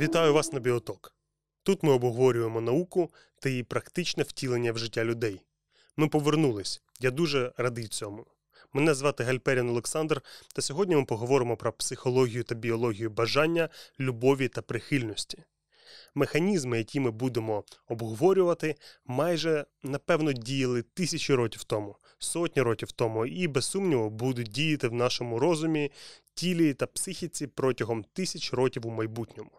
Вітаю вас на біоток. Тут ми обговорюємо науку та її практичне втілення в життя людей. Ми повернулись. Я дуже радий цьому. Мене звати Гальперін Олександр, та сьогодні ми поговоримо про психологію та біологію бажання, любові та прихильності. Механізми, які ми будемо обговорювати, майже напевно діяли тисячі років тому, сотні років тому, і без сумніву будуть діяти в нашому розумі, тілі та психіці протягом тисяч років у майбутньому.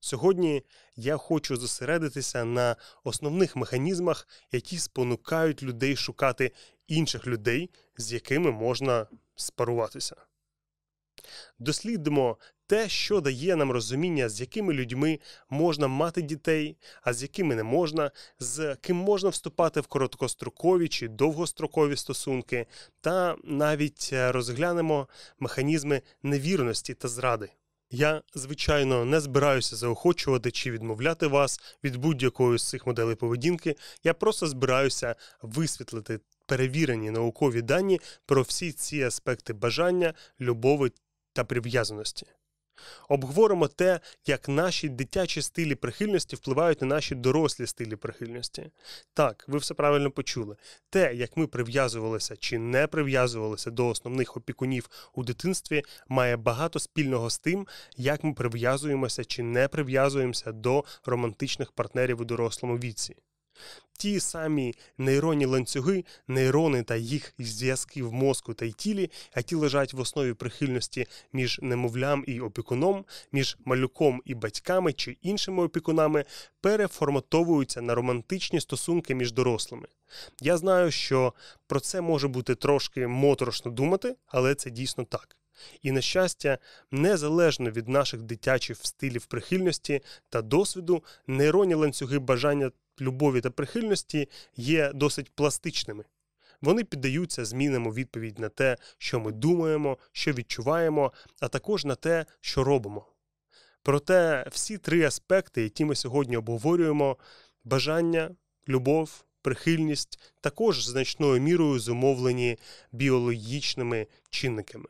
Сьогодні я хочу зосередитися на основних механізмах, які спонукають людей шукати інших людей, з якими можна спаруватися. Дослідимо те, що дає нам розуміння, з якими людьми можна мати дітей, а з якими не можна, з ким можна вступати в короткострокові чи довгострокові стосунки, та навіть е, розглянемо механізми невірності та зради. Я, звичайно, не збираюся заохочувати чи відмовляти вас від будь-якої з цих моделей поведінки. Я просто збираюся висвітлити перевірені наукові дані про всі ці аспекти бажання, любові та прив'язаності. Обговоримо те, як наші дитячі стилі прихильності впливають на наші дорослі стилі прихильності. Так, ви все правильно почули. Те, як ми прив'язувалися чи не прив'язувалися до основних опікунів у дитинстві, має багато спільного з тим, як ми прив'язуємося чи не прив'язуємося до романтичних партнерів у дорослому віці. Ті самі нейронні ланцюги, нейрони та їх зв'язки в мозку та й тілі, які лежать в основі прихильності між немовлям і опікуном, між малюком і батьками чи іншими опікунами, переформатовуються на романтичні стосунки між дорослими. Я знаю, що про це може бути трошки моторошно думати, але це дійсно так. І, на щастя, незалежно від наших дитячих стилів прихильності та досвіду, нейронні ланцюги бажання любові та прихильності є досить пластичними. Вони піддаються змінам у відповідь на те, що ми думаємо, що відчуваємо, а також на те, що робимо. Проте всі три аспекти, які ми сьогодні обговорюємо: бажання, любов, прихильність, також значною мірою зумовлені біологічними чинниками.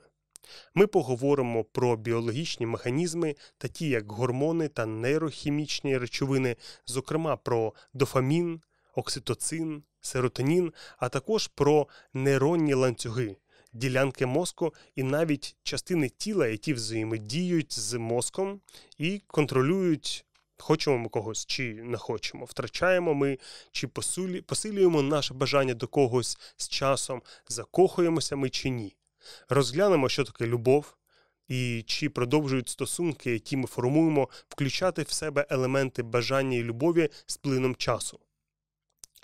Ми поговоримо про біологічні механізми, такі як гормони та нейрохімічні речовини, зокрема про дофамін, окситоцин, серотонін, а також про нейронні ланцюги, ділянки мозку і навіть частини тіла, які взаємодіють з мозком і контролюють. Хочемо ми когось чи не хочемо, втрачаємо ми чи посилюємо наше бажання до когось з часом, закохуємося ми чи ні. Розглянемо, що таке любов і чи продовжують стосунки, які ми формуємо, включати в себе елементи бажання і любові з плином часу.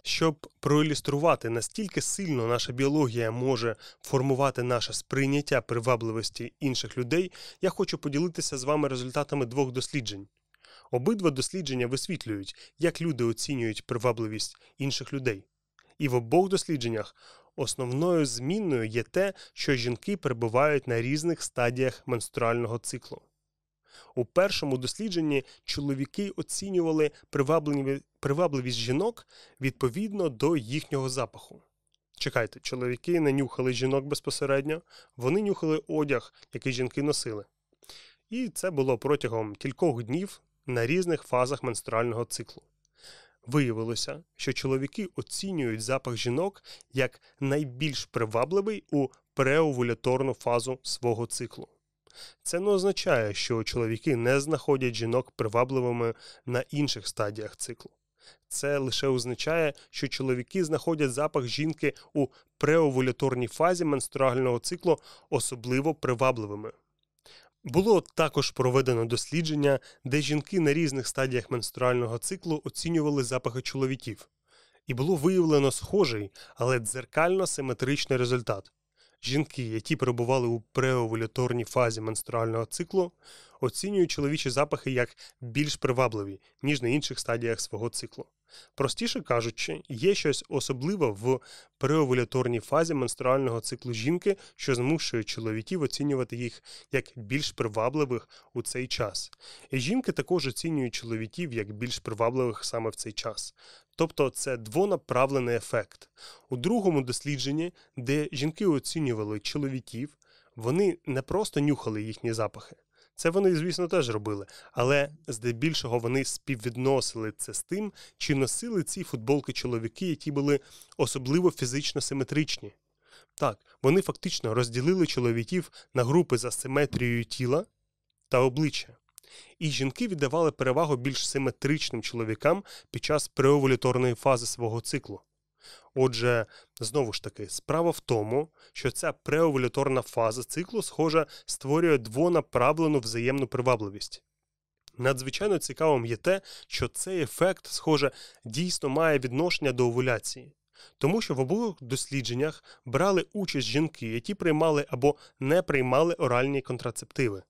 Щоб проілюструвати, настільки сильно наша біологія може формувати наше сприйняття привабливості інших людей, я хочу поділитися з вами результатами двох досліджень. Обидва дослідження висвітлюють, як люди оцінюють привабливість інших людей. І в обох дослідженнях Основною змінною є те, що жінки перебувають на різних стадіях менструального циклу. У першому дослідженні чоловіки оцінювали привабливість жінок відповідно до їхнього запаху. Чекайте, чоловіки не нюхали жінок безпосередньо, вони нюхали одяг, який жінки носили. І це було протягом кількох днів на різних фазах менструального циклу. Виявилося, що чоловіки оцінюють запах жінок як найбільш привабливий у преовуляторну фазу свого циклу. Це не означає, що чоловіки не знаходять жінок привабливими на інших стадіях циклу. Це лише означає, що чоловіки знаходять запах жінки у преовуляторній фазі менструального циклу особливо привабливими. Було також проведено дослідження, де жінки на різних стадіях менструального циклу оцінювали запахи чоловіків, і було виявлено схожий, але дзеркально симетричний результат. Жінки, які перебували у преовуляторній фазі менструального циклу, оцінюють чоловічі запахи як більш привабливі, ніж на інших стадіях свого циклу. Простіше кажучи, є щось особливе в переовуляторній фазі менструального циклу жінки, що змушує чоловіків оцінювати їх як більш привабливих у цей час. І жінки також оцінюють чоловіків як більш привабливих саме в цей час. Тобто це двонаправлений ефект. У другому дослідженні, де жінки оцінювали чоловіків, вони не просто нюхали їхні запахи. Це вони, звісно, теж робили, але здебільшого вони співвідносили це з тим, чи носили ці футболки чоловіки, які були особливо фізично симетричні. Так, вони фактично розділили чоловіків на групи за симетрією тіла та обличчя. І жінки віддавали перевагу більш симетричним чоловікам під час преоволюторної фази свого циклу. Отже, знову ж таки, справа в тому, що ця преовуляторна фаза циклу, схоже, створює двонаправлену взаємну привабливість. Надзвичайно цікавим є те, що цей ефект, схоже, дійсно має відношення до овуляції. Тому що в обох дослідженнях брали участь жінки, які приймали або не приймали оральні контрацептиви.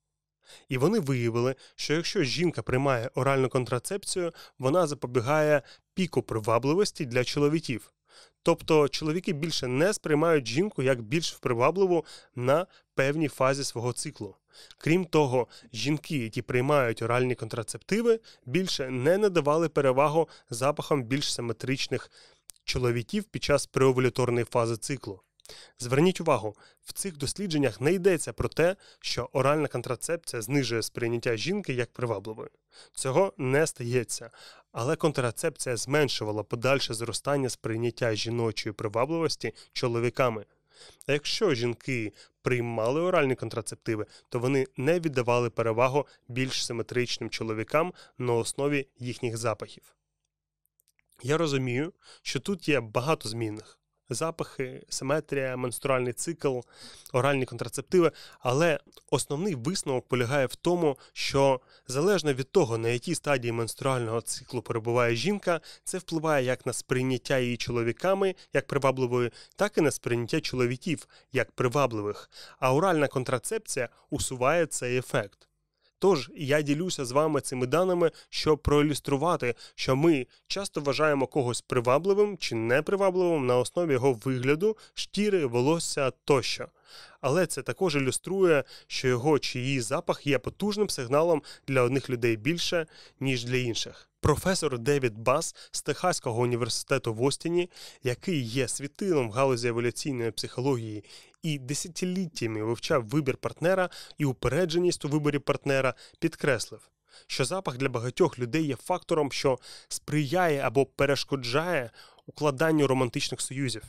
І вони виявили, що якщо жінка приймає оральну контрацепцію, вона запобігає піку привабливості для чоловіків, Тобто чоловіки більше не сприймають жінку як більш впривабливу на певній фазі свого циклу. Крім того, жінки, які приймають оральні контрацептиви, більше не надавали перевагу запахам більш симетричних чоловіків під час преовуляторної фази циклу. Зверніть увагу, в цих дослідженнях не йдеться про те, що оральна контрацепція знижує сприйняття жінки як привабливої. Цього не стається, але контрацепція зменшувала подальше зростання сприйняття жіночої привабливості чоловіками. А якщо жінки приймали оральні контрацептиви, то вони не віддавали перевагу більш симетричним чоловікам на основі їхніх запахів. Я розумію, що тут є багато змінних запахи, симетрія, менструальний цикл, оральні контрацептиви. Але основний висновок полягає в тому, що залежно від того, на якій стадії менструального циклу перебуває жінка, це впливає як на сприйняття її чоловіками, як привабливої, так і на сприйняття чоловіків як привабливих. А оральна контрацепція усуває цей ефект. Тож я ділюся з вами цими даними, щоб проілюструвати, що ми часто вважаємо когось привабливим чи непривабливим на основі його вигляду, шкіри, волосся тощо. Але це також ілюструє, що його чи її запах є потужним сигналом для одних людей більше, ніж для інших. Професор Девід Бас з Техаського університету в Остіні, який є світилом в галузі еволюційної психології і десятиліттями вивчав вибір партнера і упередженість у виборі партнера, підкреслив, що запах для багатьох людей є фактором, що сприяє або перешкоджає укладанню романтичних союзів.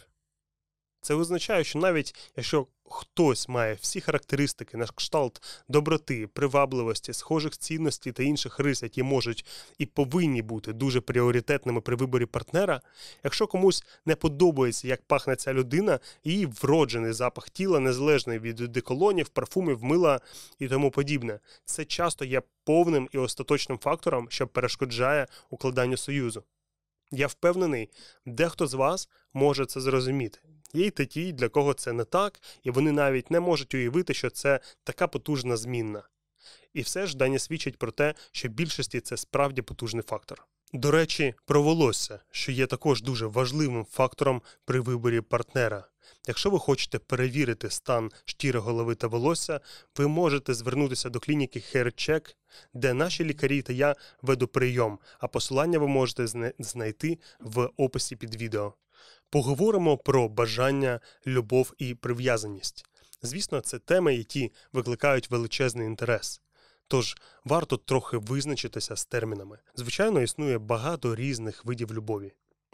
Це означає, що навіть якщо хтось має всі характеристики на кшталт доброти, привабливості, схожих цінностей та інших рис, які можуть і повинні бути дуже пріоритетними при виборі партнера, якщо комусь не подобається, як пахне ця людина, її вроджений запах тіла, незалежний від деколонів, парфумів, мила і тому подібне, це часто є повним і остаточним фактором, що перешкоджає укладанню союзу. Я впевнений, дехто з вас може це зрозуміти. Є й такі, для кого це не так, і вони навіть не можуть уявити, що це така потужна змінна. І все ж дані свідчать про те, що в більшості це справді потужний фактор. До речі, про волосся, що є також дуже важливим фактором при виборі партнера. Якщо ви хочете перевірити стан шкіри голови та волосся, ви можете звернутися до клініки HairCheck, де наші лікарі та я веду прийом, а посилання ви можете знайти в описі під відео поговоримо про бажання, любов і прив'язаність. Звісно, це теми, які викликають величезний інтерес. Тож варто трохи визначитися з термінами. Звичайно, існує багато різних видів любові.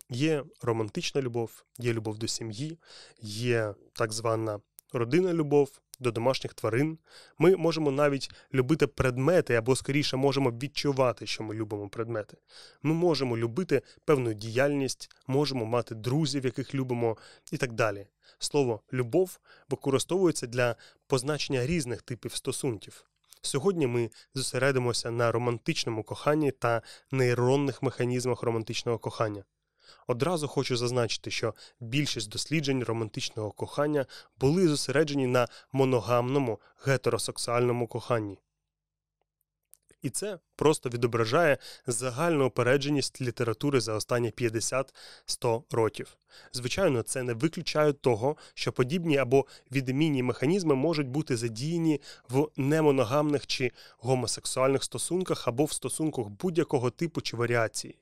Є романтична любов, є любов до сім'ї, є так звана родина любов до домашніх тварин. Ми можемо навіть любити предмети або скоріше можемо відчувати, що ми любимо предмети. Ми можемо любити певну діяльність, можемо мати друзів, яких любимо, і так далі. Слово любов використовується для позначення різних типів стосунків. Сьогодні ми зосередимося на романтичному коханні та нейронних механізмах романтичного кохання. Одразу хочу зазначити, що більшість досліджень романтичного кохання були зосереджені на моногамному гетеросексуальному коханні. І це просто відображає загальну опередженість літератури за останні 50-100 років. Звичайно, це не виключає того, що подібні або відмінні механізми можуть бути задіяні в немоногамних чи гомосексуальних стосунках або в стосунках будь-якого типу чи варіації.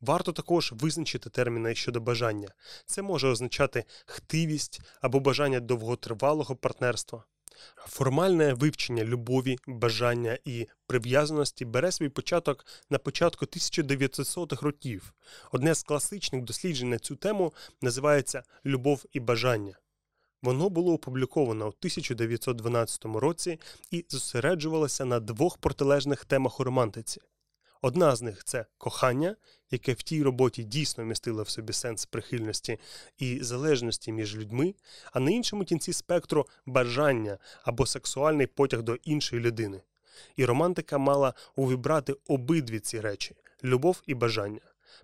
Варто також визначити терміни щодо бажання. Це може означати хтивість або бажання довготривалого партнерства. Формальне вивчення любові, бажання і прив'язаності бере свій початок на початку 1900-х років. Одне з класичних досліджень на цю тему називається Любов і бажання. Воно було опубліковано у 1912 році і зосереджувалося на двох протилежних темах у романтиці Одна з них це кохання, яке в тій роботі дійсно містило в собі сенс прихильності і залежності між людьми, а на іншому кінці спектру бажання або сексуальний потяг до іншої людини. І романтика мала увібрати обидві ці речі любов і бажання.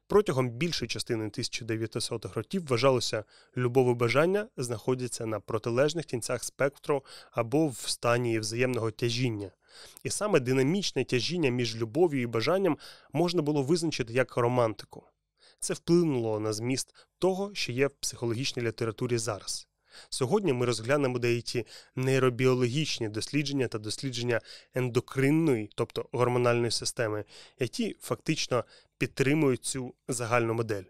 Протягом більшої частини 1900-х років вважалося, любове бажання знаходяться на протилежних кінцях спектру або в стані взаємного тяжіння. І саме динамічне тяжіння між любов'ю і бажанням можна було визначити як романтику. Це вплинуло на зміст того, що є в психологічній літературі зараз. Сьогодні ми розглянемо деякі нейробіологічні дослідження та дослідження ендокринної, тобто гормональної системи, які фактично підтримують цю загальну модель.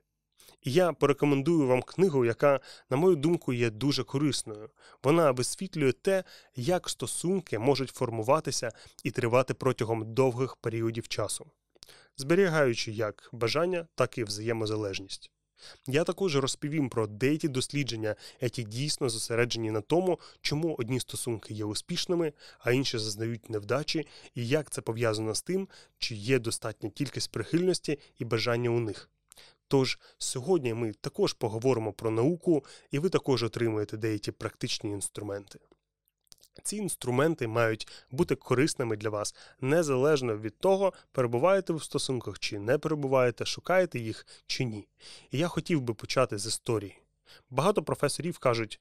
І я порекомендую вам книгу, яка, на мою думку, є дуже корисною. Вона висвітлює те, як стосунки можуть формуватися і тривати протягом довгих періодів часу, зберігаючи як бажання, так і взаємозалежність. Я також розповім про деякі дослідження, які дійсно зосереджені на тому, чому одні стосунки є успішними, а інші зазнають невдачі, і як це пов'язано з тим, чи є достатня кількість прихильності і бажання у них. Тож сьогодні ми також поговоримо про науку, і ви також отримуєте деякі практичні інструменти. Ці інструменти мають бути корисними для вас незалежно від того, перебуваєте ви в стосунках чи не перебуваєте, шукаєте їх чи ні. І я хотів би почати з історії. Багато професорів кажуть,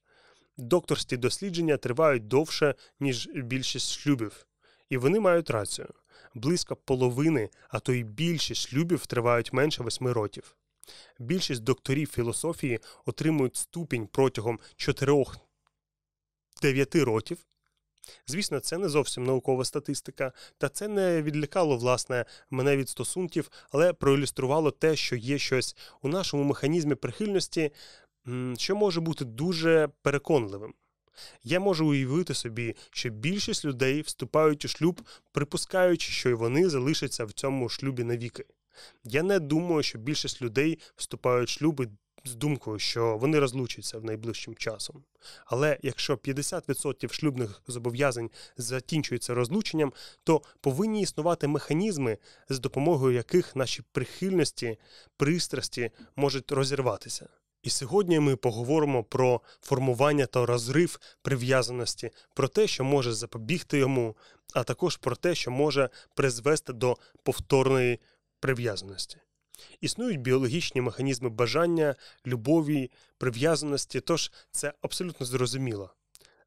докторські дослідження тривають довше, ніж більшість шлюбів, і вони мають рацію. Близько половини, а то й більшість шлюбів тривають менше восьми років. Більшість докторів філософії отримують ступінь протягом чотирьох. 9 років, Звісно, це не зовсім наукова статистика, та це не відлякало власне мене від стосунків, але проілюструвало те, що є щось у нашому механізмі прихильності, що може бути дуже переконливим. Я можу уявити собі, що більшість людей вступають у шлюб, припускаючи, що й вони залишаться в цьому шлюбі навіки. Я не думаю, що більшість людей вступають в шлюби з думкою, що вони розлучаться в найближчим часом. Але якщо 50% шлюбних зобов'язань закінчується розлученням, то повинні існувати механізми, з допомогою яких наші прихильності, пристрасті можуть розірватися. І сьогодні ми поговоримо про формування та розрив прив'язаності, про те, що може запобігти йому, а також про те, що може призвести до повторної прив'язаності. Існують біологічні механізми бажання, любові, прив'язаності, тож це абсолютно зрозуміло.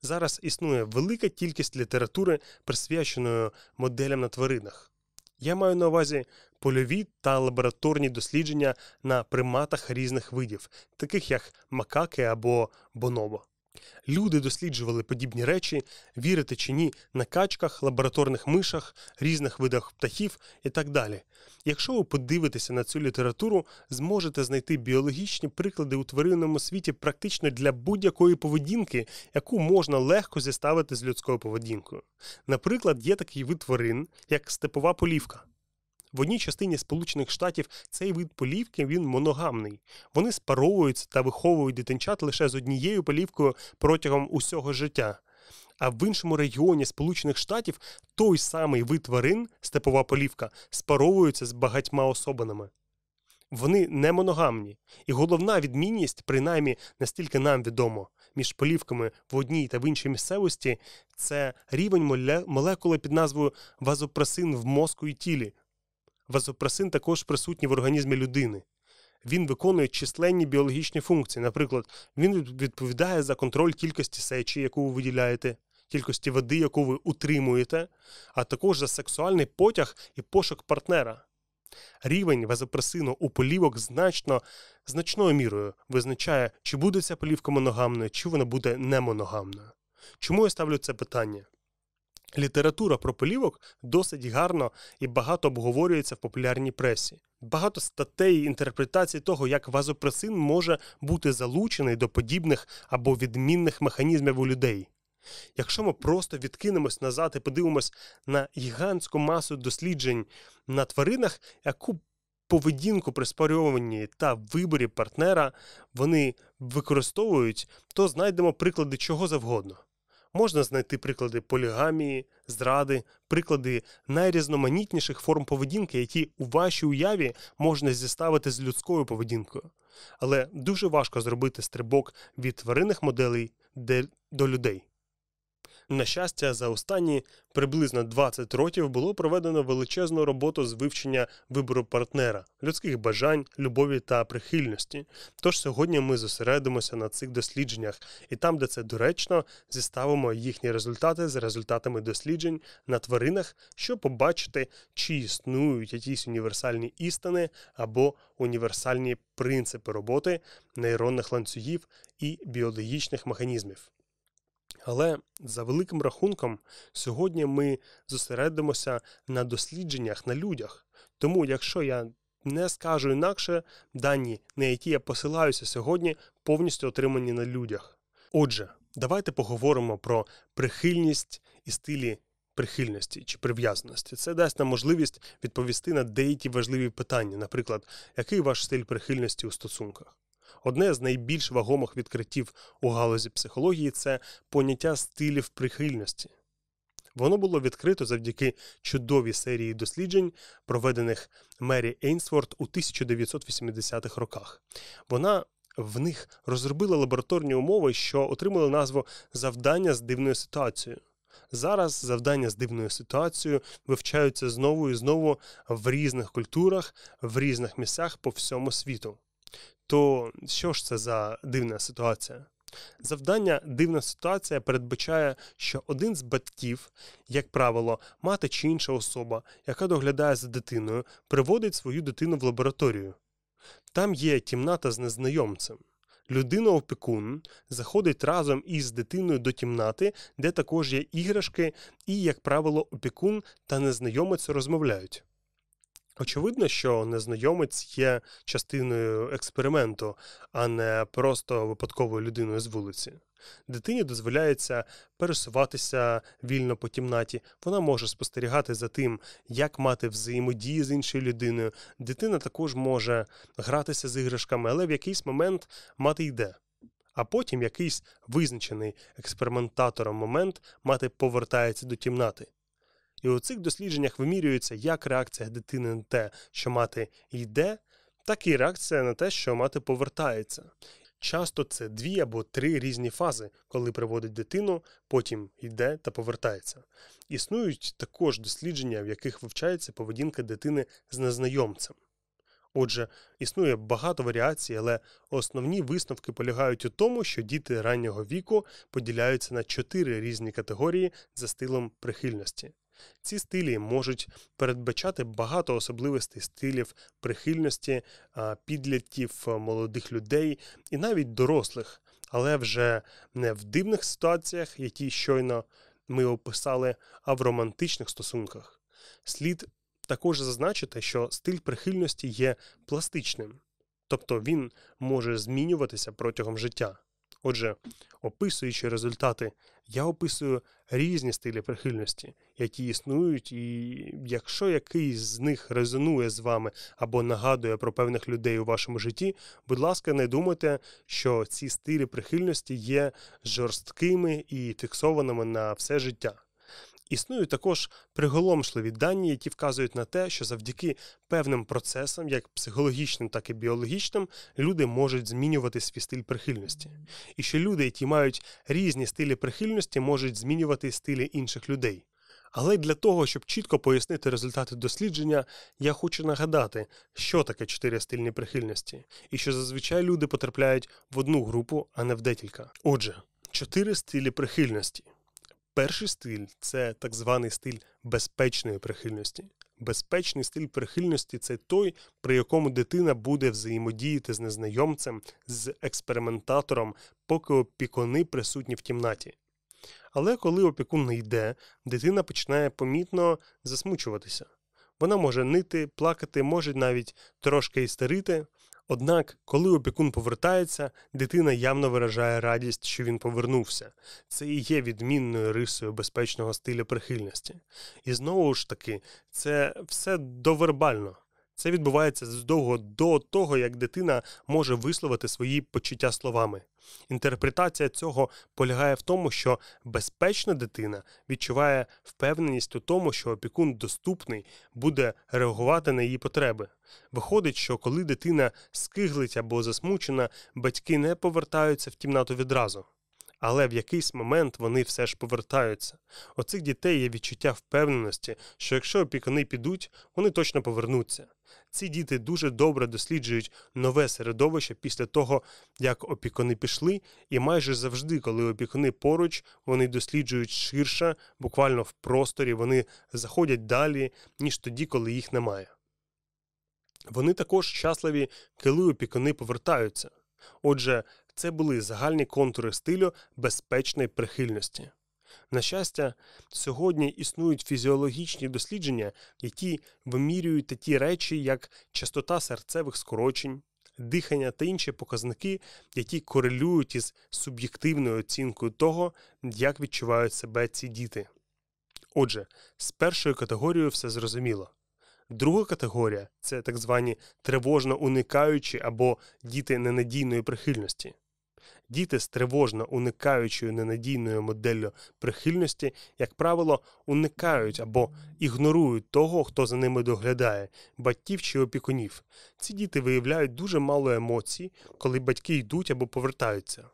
Зараз існує велика кількість літератури, присвяченої моделям на тваринах. Я маю на увазі польові та лабораторні дослідження на приматах різних видів, таких як макаки або бонобо. Люди досліджували подібні речі, вірити чи ні, на качках, лабораторних мишах, різних видах птахів і так далі. Якщо ви подивитеся на цю літературу, зможете знайти біологічні приклади у тваринному світі практично для будь-якої поведінки, яку можна легко зіставити з людською поведінкою. Наприклад, є такий вид тварин, як степова полівка. В одній частині Сполучених Штатів цей вид полівки він моногамний. Вони спаровуються та виховують дитинчат лише з однією полівкою протягом усього життя. А в іншому регіоні Сполучених Штатів той самий вид тварин, степова полівка, спаровується з багатьма особинами. Вони не моногамні, і головна відмінність, принаймні настільки нам відомо, між полівками в одній та в іншій місцевості це рівень молекули під назвою вазопресин в мозку і тілі Вазопресин також присутній в організмі людини. Він виконує численні біологічні функції. Наприклад, він відповідає за контроль кількості сечі, яку ви виділяєте, кількості води, яку ви утримуєте, а також за сексуальний потяг і пошук партнера. Рівень вазопресину у полівок значно, значною мірою визначає, чи буде ця полівка моногамною, чи вона буде немоногамною. Чому я ставлю це питання? Література про пилівок досить гарно і багато обговорюється в популярній пресі. Багато статей інтерпретацій того, як вазопресин може бути залучений до подібних або відмінних механізмів у людей. Якщо ми просто відкинемось назад і подивимось на гігантську масу досліджень на тваринах, яку поведінку при спарюванні та виборі партнера вони використовують, то знайдемо приклади чого завгодно. Можна знайти приклади полігамії, зради, приклади найрізноманітніших форм поведінки, які у вашій уяві можна зіставити з людською поведінкою. Але дуже важко зробити стрибок від тваринних моделей до людей. На щастя, за останні приблизно 20 років було проведено величезну роботу з вивчення вибору партнера, людських бажань, любові та прихильності. Тож сьогодні ми зосередимося на цих дослідженнях, і там, де це доречно, зіставимо їхні результати з результатами досліджень на тваринах, щоб побачити, чи існують якісь універсальні істини або універсальні принципи роботи нейронних ланцюгів і біологічних механізмів. Але за великим рахунком, сьогодні ми зосередимося на дослідженнях на людях. Тому, якщо я не скажу інакше, дані, на які я посилаюся сьогодні, повністю отримані на людях. Отже, давайте поговоримо про прихильність і стилі прихильності чи прив'язаності. Це дасть нам можливість відповісти на деякі важливі питання, наприклад, який ваш стиль прихильності у стосунках. Одне з найбільш вагомих відкриттів у галузі психології це поняття стилів прихильності. Воно було відкрито завдяки чудовій серії досліджень, проведених Мері Ейнсворт у 1980-х роках. Вона в них розробила лабораторні умови, що отримали назву завдання з дивною ситуацією. Зараз завдання з дивною ситуацією вивчаються знову і знову в різних культурах, в різних місцях по всьому світу. То що ж це за дивна ситуація? Завдання дивна ситуація передбачає, що один з батьків, як правило, мати чи інша особа, яка доглядає за дитиною, приводить свою дитину в лабораторію. Там є кімната з незнайомцем. Людина опікун заходить разом із дитиною до кімнати, де також є іграшки, і, як правило, опікун та незнайомець розмовляють. Очевидно, що незнайомець є частиною експерименту, а не просто випадковою людиною з вулиці. Дитині дозволяється пересуватися вільно по кімнаті, вона може спостерігати за тим, як мати взаємодії з іншою людиною. Дитина також може гратися з іграшками, але в якийсь момент мати йде. А потім якийсь визначений експериментатором момент мати повертається до кімнати. І у цих дослідженнях вимірюється як реакція дитини на те, що мати йде, так і реакція на те, що мати повертається. Часто це дві або три різні фази, коли приводить дитину, потім йде та повертається. Існують також дослідження, в яких вивчається поведінка дитини з незнайомцем. Отже, існує багато варіацій, але основні висновки полягають у тому, що діти раннього віку поділяються на чотири різні категорії за стилом прихильності. Ці стилі можуть передбачати багато особливостей стилів прихильності, е, підлітків, е, молодих людей і навіть дорослих, але вже не в дивних ситуаціях, які щойно ми описали, а в романтичних стосунках. Слід також зазначити, що стиль прихильності є пластичним, тобто він може змінюватися протягом життя. Отже, описуючи результати, я описую різні стилі прихильності, які існують, і якщо якийсь з них резонує з вами або нагадує про певних людей у вашому житті, будь ласка, не думайте, що ці стилі прихильності є жорсткими і фіксованими на все життя. Існують також приголомшливі дані, які вказують на те, що завдяки певним процесам, як психологічним, так і біологічним, люди можуть змінювати свій стиль прихильності. І що люди, які мають різні стилі прихильності, можуть змінювати стилі інших людей. Але для того, щоб чітко пояснити результати дослідження, я хочу нагадати, що таке чотири стильні прихильності, і що зазвичай люди потрапляють в одну групу, а не в декілька. Отже, чотири стилі прихильності. Перший стиль це так званий стиль безпечної прихильності. Безпечний стиль прихильності це той, при якому дитина буде взаємодіяти з незнайомцем, з експериментатором, поки опікуни присутні в кімнаті. Але коли опікун не йде, дитина починає помітно засмучуватися. Вона може нити, плакати, може навіть трошки істерити, Однак, коли опікун повертається, дитина явно виражає радість, що він повернувся. Це і є відмінною рисою безпечного стилю прихильності. І знову ж таки, це все довербально. Це відбувається задовго до того, як дитина може висловити свої почуття словами. Інтерпретація цього полягає в тому, що безпечна дитина відчуває впевненість у тому, що опікун доступний буде реагувати на її потреби. Виходить, що коли дитина скиглить або засмучена, батьки не повертаються в кімнату відразу але в якийсь момент вони все ж повертаються. У цих дітей є відчуття впевненості, що якщо опікуни підуть, вони точно повернуться. Ці діти дуже добре досліджують нове середовище після того, як опікуни пішли, і майже завжди, коли опікуни поруч, вони досліджують ширше, буквально в просторі, вони заходять далі, ніж тоді, коли їх немає. Вони також щасливі, коли опікуни повертаються. Отже, це були загальні контури стилю безпечної прихильності. На щастя, сьогодні існують фізіологічні дослідження, які вимірюють такі речі, як частота серцевих скорочень, дихання та інші показники, які корелюють із суб'єктивною оцінкою того, як відчувають себе ці діти. Отже, з першою категорією все зрозуміло. Друга категорія це так звані тривожно уникаючі або діти ненадійної прихильності. Діти з тривожно уникаючою ненадійною моделлю прихильності, як правило, уникають або ігнорують того, хто за ними доглядає, батьків чи опікунів. Ці діти виявляють дуже мало емоцій, коли батьки йдуть або повертаються.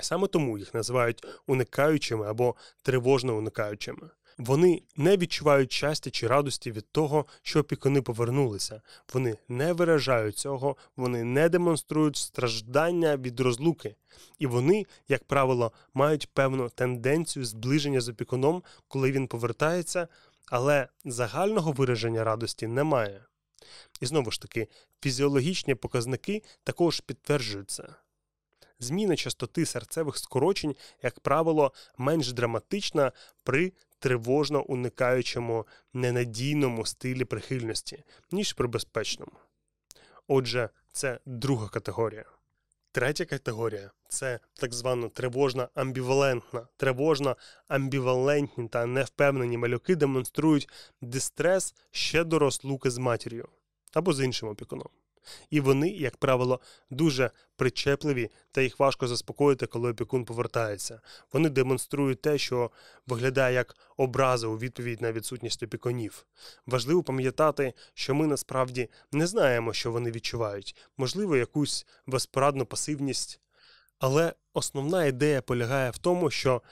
Саме тому їх називають уникаючими або тривожно уникаючими. Вони не відчувають щастя чи радості від того, що опікуни повернулися. Вони не виражають цього, вони не демонструють страждання від розлуки, і вони, як правило, мають певну тенденцію зближення з опікуном, коли він повертається, але загального вираження радості немає. І знову ж таки, фізіологічні показники також підтверджуються. Зміна частоти серцевих скорочень, як правило, менш драматична при тривожно уникаючому ненадійному стилі прихильності, ніж при безпечному. Отже, це друга категорія. Третя категорія це так звана тривожна амбівалентна, Тривожно амбівалентні та невпевнені малюки демонструють дистрес ще до розлуки з матір'ю або з іншим опікуном. І вони, як правило, дуже причепливі, та їх важко заспокоїти, коли опікун повертається. Вони демонструють те, що виглядає як образа у відповідь на відсутність опікунів. Важливо пам'ятати, що ми насправді не знаємо, що вони відчувають, можливо, якусь безпорадну пасивність. Але основна ідея полягає в тому, що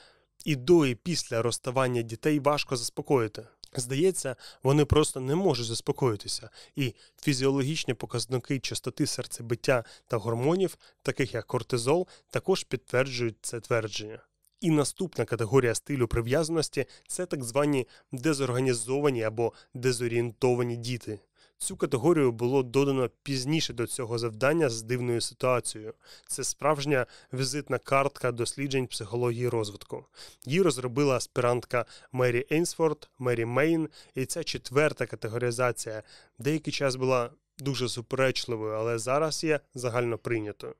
і до, і після розставання дітей важко заспокоїти. Здається, вони просто не можуть заспокоїтися, і фізіологічні показники частоти серцебиття та гормонів, таких як кортизол, також підтверджують це твердження. І наступна категорія стилю прив'язаності це так звані дезорганізовані або дезорієнтовані діти. Цю категорію було додано пізніше до цього завдання з дивною ситуацією. Це справжня візитна картка досліджень психології розвитку. Її розробила аспірантка Мері Ейнсфорд, Мері Мейн, і ця четверта категоризація деякий час була дуже суперечливою, але зараз є загально прийнятою.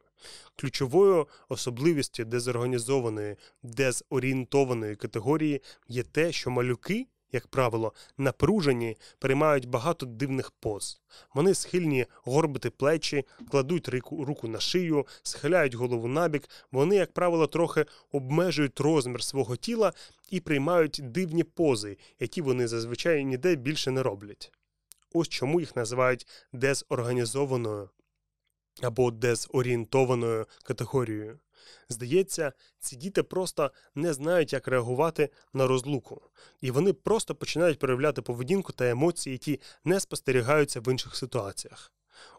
Ключовою особливістю дезорганізованої, дезорієнтованої категорії є те, що малюки як правило, напружені, приймають багато дивних поз. Вони схильні горбити плечі, кладуть руку на шию, схиляють голову набік, вони, як правило, трохи обмежують розмір свого тіла і приймають дивні пози, які вони зазвичай ніде більше не роблять. Ось чому їх називають дезорганізованою або дезорієнтованою категорією. Здається, ці діти просто не знають, як реагувати на розлуку, і вони просто починають проявляти поведінку та емоції, які не спостерігаються в інших ситуаціях.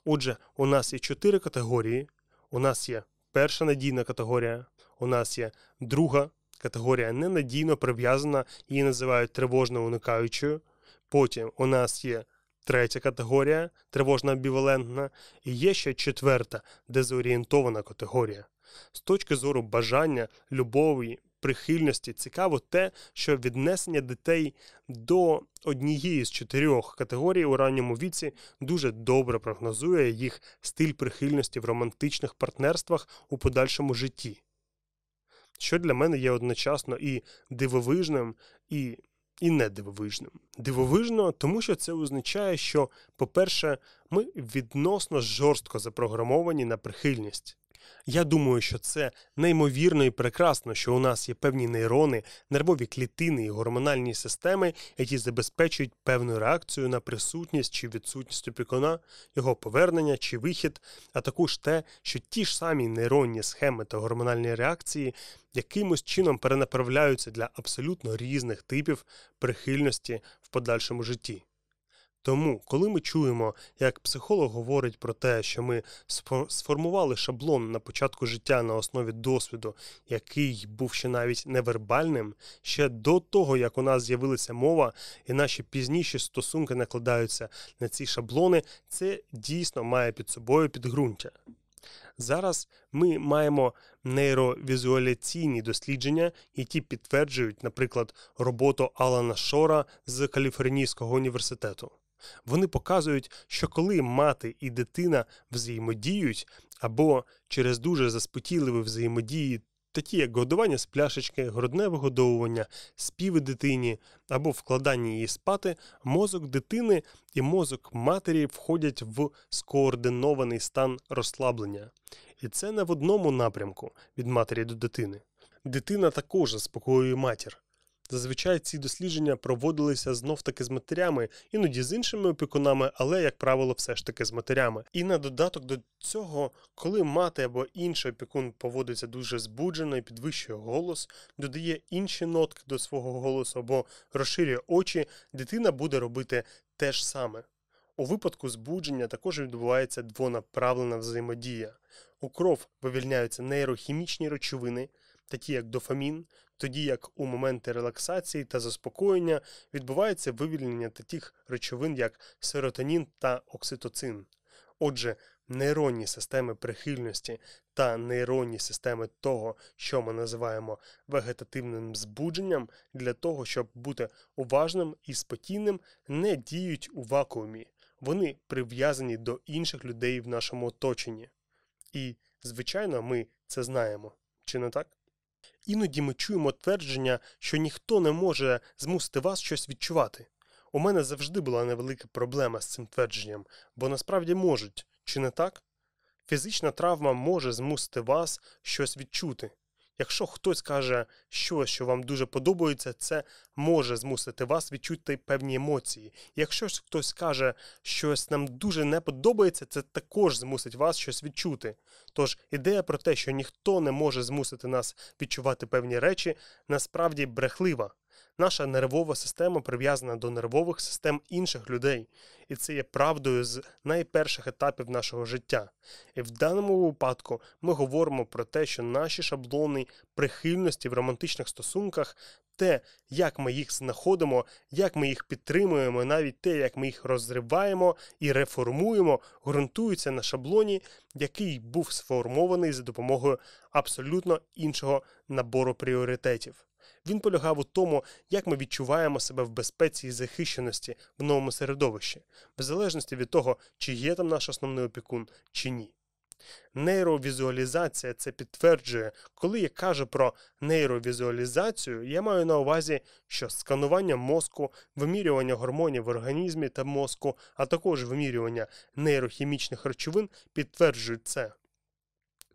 Отже, у нас є чотири категорії: у нас є перша надійна категорія, у нас є друга категорія ненадійно прив'язана, її називають тривожно уникаючою. Потім у нас є Третя категорія тривожна амбівалентна, і є ще четверта дезорієнтована категорія. З точки зору бажання, любові, прихильності цікаво те, що віднесення дітей до однієї з чотирьох категорій у ранньому віці дуже добре прогнозує їх стиль прихильності в романтичних партнерствах у подальшому житті. Що для мене є одночасно і дивовижним, і і не дивовижним. Дивовижно, тому що це означає, що, по-перше, ми відносно жорстко запрограмовані на прихильність я думаю, що це неймовірно і прекрасно, що у нас є певні нейрони, нервові клітини і гормональні системи, які забезпечують певну реакцію на присутність чи відсутність опікуна, його повернення чи вихід, а також те, що ті ж самі нейронні схеми та гормональні реакції якимось чином перенаправляються для абсолютно різних типів прихильності в подальшому житті. Тому, коли ми чуємо, як психолог говорить про те, що ми сформували шаблон на початку життя на основі досвіду, який був ще навіть невербальним, ще до того, як у нас з'явилася мова, і наші пізніші стосунки накладаються на ці шаблони, це дійсно має під собою підґрунтя. Зараз ми маємо нейровізуаляційні дослідження, які підтверджують, наприклад, роботу Алана Шора з Каліфорнійського університету. Вони показують, що коли мати і дитина взаємодіють або через дуже заспотіливі взаємодії, такі як годування з пляшечки, грудне вигодовування, співи дитині або вкладання її спати, мозок дитини і мозок матері входять в скоординований стан розслаблення. І це не в одному напрямку від матері до дитини. Дитина також заспокоює матір. Зазвичай ці дослідження проводилися знов-таки з матерями, іноді з іншими опікунами, але, як правило, все ж таки з матерями. І на додаток до цього, коли мати або інший опікун поводиться дуже збуджено і підвищує голос, додає інші нотки до свого голосу або розширює очі, дитина буде робити те ж саме. У випадку збудження також відбувається двонаправлена взаємодія. У кров вивільняються нейрохімічні речовини, такі як дофамін, тоді як у моменти релаксації та заспокоєння відбувається вивільнення таких речовин, як серотонін та окситоцин. Отже, нейронні системи прихильності та нейронні системи того, що ми називаємо вегетативним збудженням, для того, щоб бути уважним і спокійним, не діють у вакуумі, вони прив'язані до інших людей в нашому оточенні. І, звичайно, ми це знаємо, чи не так? Іноді ми чуємо твердження, що ніхто не може змусити вас щось відчувати. У мене завжди була невелика проблема з цим твердженням, бо насправді можуть, чи не так? Фізична травма може змусити вас щось відчути. Якщо хтось каже щось, що вам дуже подобається, це може змусити вас відчути певні емоції. Якщо хтось каже, щось нам дуже не подобається, це також змусить вас щось відчути. Тож ідея про те, що ніхто не може змусити нас відчувати певні речі, насправді брехлива. Наша нервова система прив'язана до нервових систем інших людей, і це є правдою з найперших етапів нашого життя. І в даному випадку ми говоримо про те, що наші шаблони прихильності в романтичних стосунках, те, як ми їх знаходимо, як ми їх підтримуємо, навіть те, як ми їх розриваємо і реформуємо, ґрунтується на шаблоні, який був сформований за допомогою абсолютно іншого набору пріоритетів. Він полягав у тому, як ми відчуваємо себе в безпеці і захищеності в новому середовищі, в залежності від того, чи є там наш основний опікун, чи ні. Нейровізуалізація це підтверджує, коли я кажу про нейровізуалізацію, я маю на увазі, що сканування мозку, вимірювання гормонів в організмі та мозку, а також вимірювання нейрохімічних речовин підтверджують це.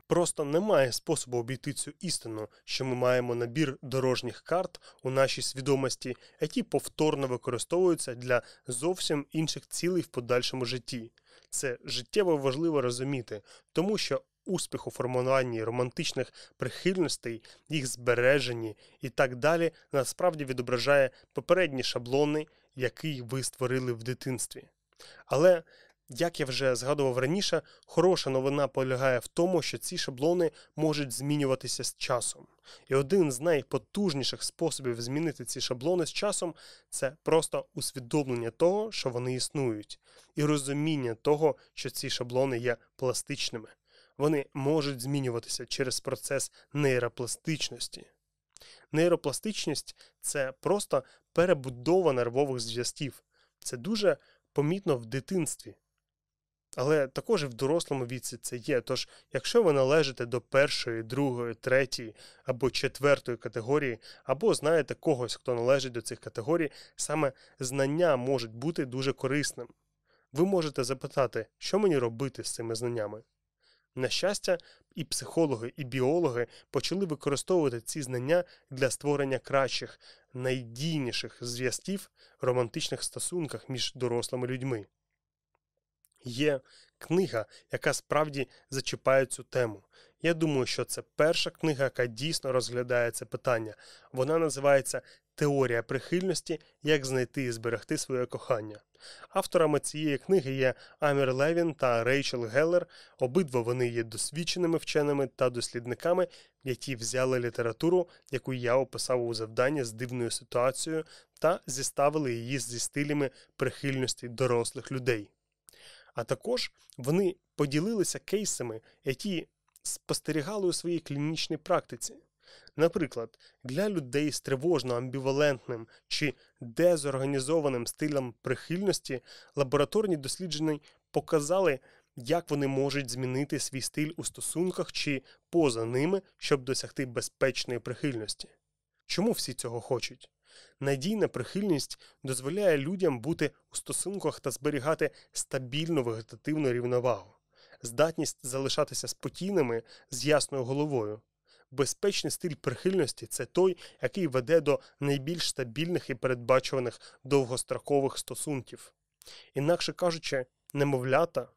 Просто немає способу обійти цю істину, що ми маємо набір дорожніх карт у нашій свідомості, які повторно використовуються для зовсім інших цілей в подальшому житті. Це життєво важливо розуміти, тому що успіх у формуванні романтичних прихильностей, їх збереженні і так далі насправді відображає попередні шаблони, які ви створили в дитинстві. Але як я вже згадував раніше, хороша новина полягає в тому, що ці шаблони можуть змінюватися з часом. І один з найпотужніших способів змінити ці шаблони з часом це просто усвідомлення того, що вони існують, і розуміння того, що ці шаблони є пластичними. Вони можуть змінюватися через процес нейропластичності. Нейропластичність це просто перебудова нервових зв'язків. Це дуже помітно в дитинстві. Але також і в дорослому віці це є. Тож, якщо ви належите до першої, другої, третьої або четвертої категорії, або знаєте когось, хто належить до цих категорій, саме знання можуть бути дуже корисним. Ви можете запитати, що мені робити з цими знаннями. На щастя, і психологи, і біологи почали використовувати ці знання для створення кращих, найдійніших зв'язків романтичних стосунках між дорослими людьми є книга, яка справді зачіпає цю тему. Я думаю, що це перша книга, яка дійсно розглядає це питання. Вона називається Теорія прихильності, як знайти і зберегти своє кохання. Авторами цієї книги є Амір Левін та Рейчел Геллер. Обидва вони є досвідченими вченими та дослідниками, які взяли літературу, яку я описав у завданні з дивною ситуацією, та зіставили її зі стилями прихильності дорослих людей. А також вони поділилися кейсами, які спостерігали у своїй клінічній практиці. Наприклад, для людей з тривожно амбівалентним чи дезорганізованим стилем прихильності лабораторні дослідження показали, як вони можуть змінити свій стиль у стосунках чи поза ними, щоб досягти безпечної прихильності. Чому всі цього хочуть? Надійна прихильність дозволяє людям бути у стосунках та зберігати стабільну вегетативну рівновагу, здатність залишатися спокійними з ясною головою. Безпечний стиль прихильності це той, який веде до найбільш стабільних і передбачуваних довгострокових стосунків. Інакше кажучи, немовлята,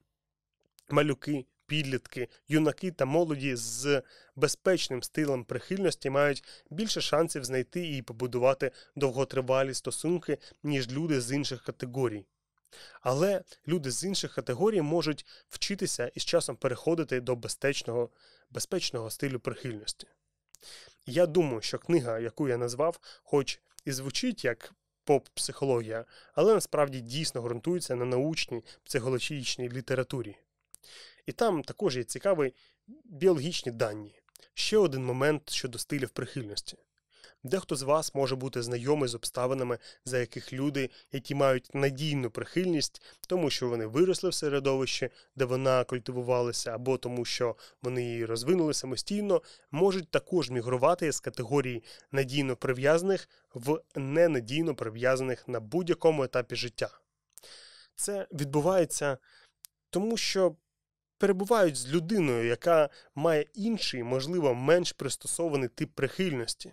малюки підлітки, юнаки та молоді з безпечним стилем прихильності мають більше шансів знайти і побудувати довготривалі стосунки, ніж люди з інших категорій. Але люди з інших категорій можуть вчитися і з часом переходити до безпечного, безпечного стилю прихильності. Я думаю, що книга, яку я назвав, хоч і звучить як поп психологія, але насправді дійсно ґрунтується на научній психологічній літературі. І там також є цікаві біологічні дані. Ще один момент щодо стилів прихильності. Дехто з вас може бути знайомий з обставинами, за яких люди, які мають надійну прихильність, тому що вони виросли в середовищі, де вона культивувалася, або тому, що вони її розвинули самостійно, можуть також мігрувати з категорії надійно прив'язаних в ненадійно прив'язаних на будь-якому етапі життя. Це відбувається тому, що перебувають з людиною, яка має інший, можливо, менш пристосований тип прихильності.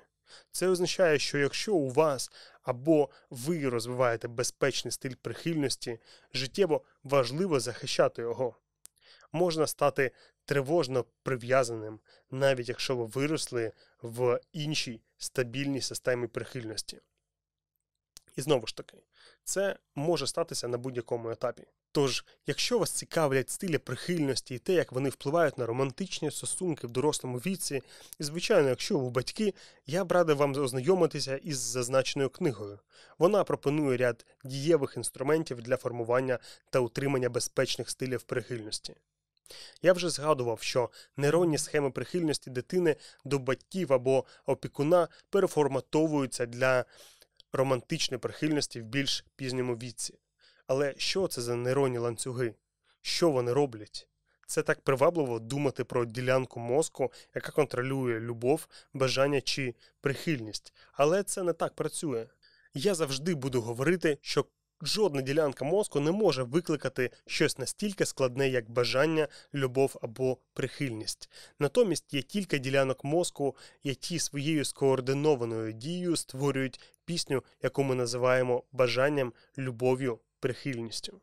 Це означає, що якщо у вас або ви розвиваєте безпечний стиль прихильності, життєво важливо захищати його. Можна стати тривожно прив'язаним, навіть якщо ви виросли в іншій стабільній системі прихильності. І знову ж таки, це може статися на будь-якому етапі. Тож, якщо вас цікавлять стилі прихильності і те, як вони впливають на романтичні стосунки в дорослому віці, і, звичайно, якщо ви батьки, я б радив вам ознайомитися із зазначеною книгою. Вона пропонує ряд дієвих інструментів для формування та утримання безпечних стилів прихильності. Я вже згадував, що нейронні схеми прихильності дитини до батьків або опікуна переформатовуються для романтичної прихильності в більш пізньому віці. Але що це за нейронні ланцюги? Що вони роблять? Це так привабливо думати про ділянку мозку, яка контролює любов, бажання чи прихильність. Але це не так працює. Я завжди буду говорити, що жодна ділянка мозку не може викликати щось настільки складне, як бажання, любов або прихильність. Натомість є кілька ділянок мозку, які своєю скоординованою дією створюють пісню, яку ми називаємо бажанням, любов'ю прихильністю.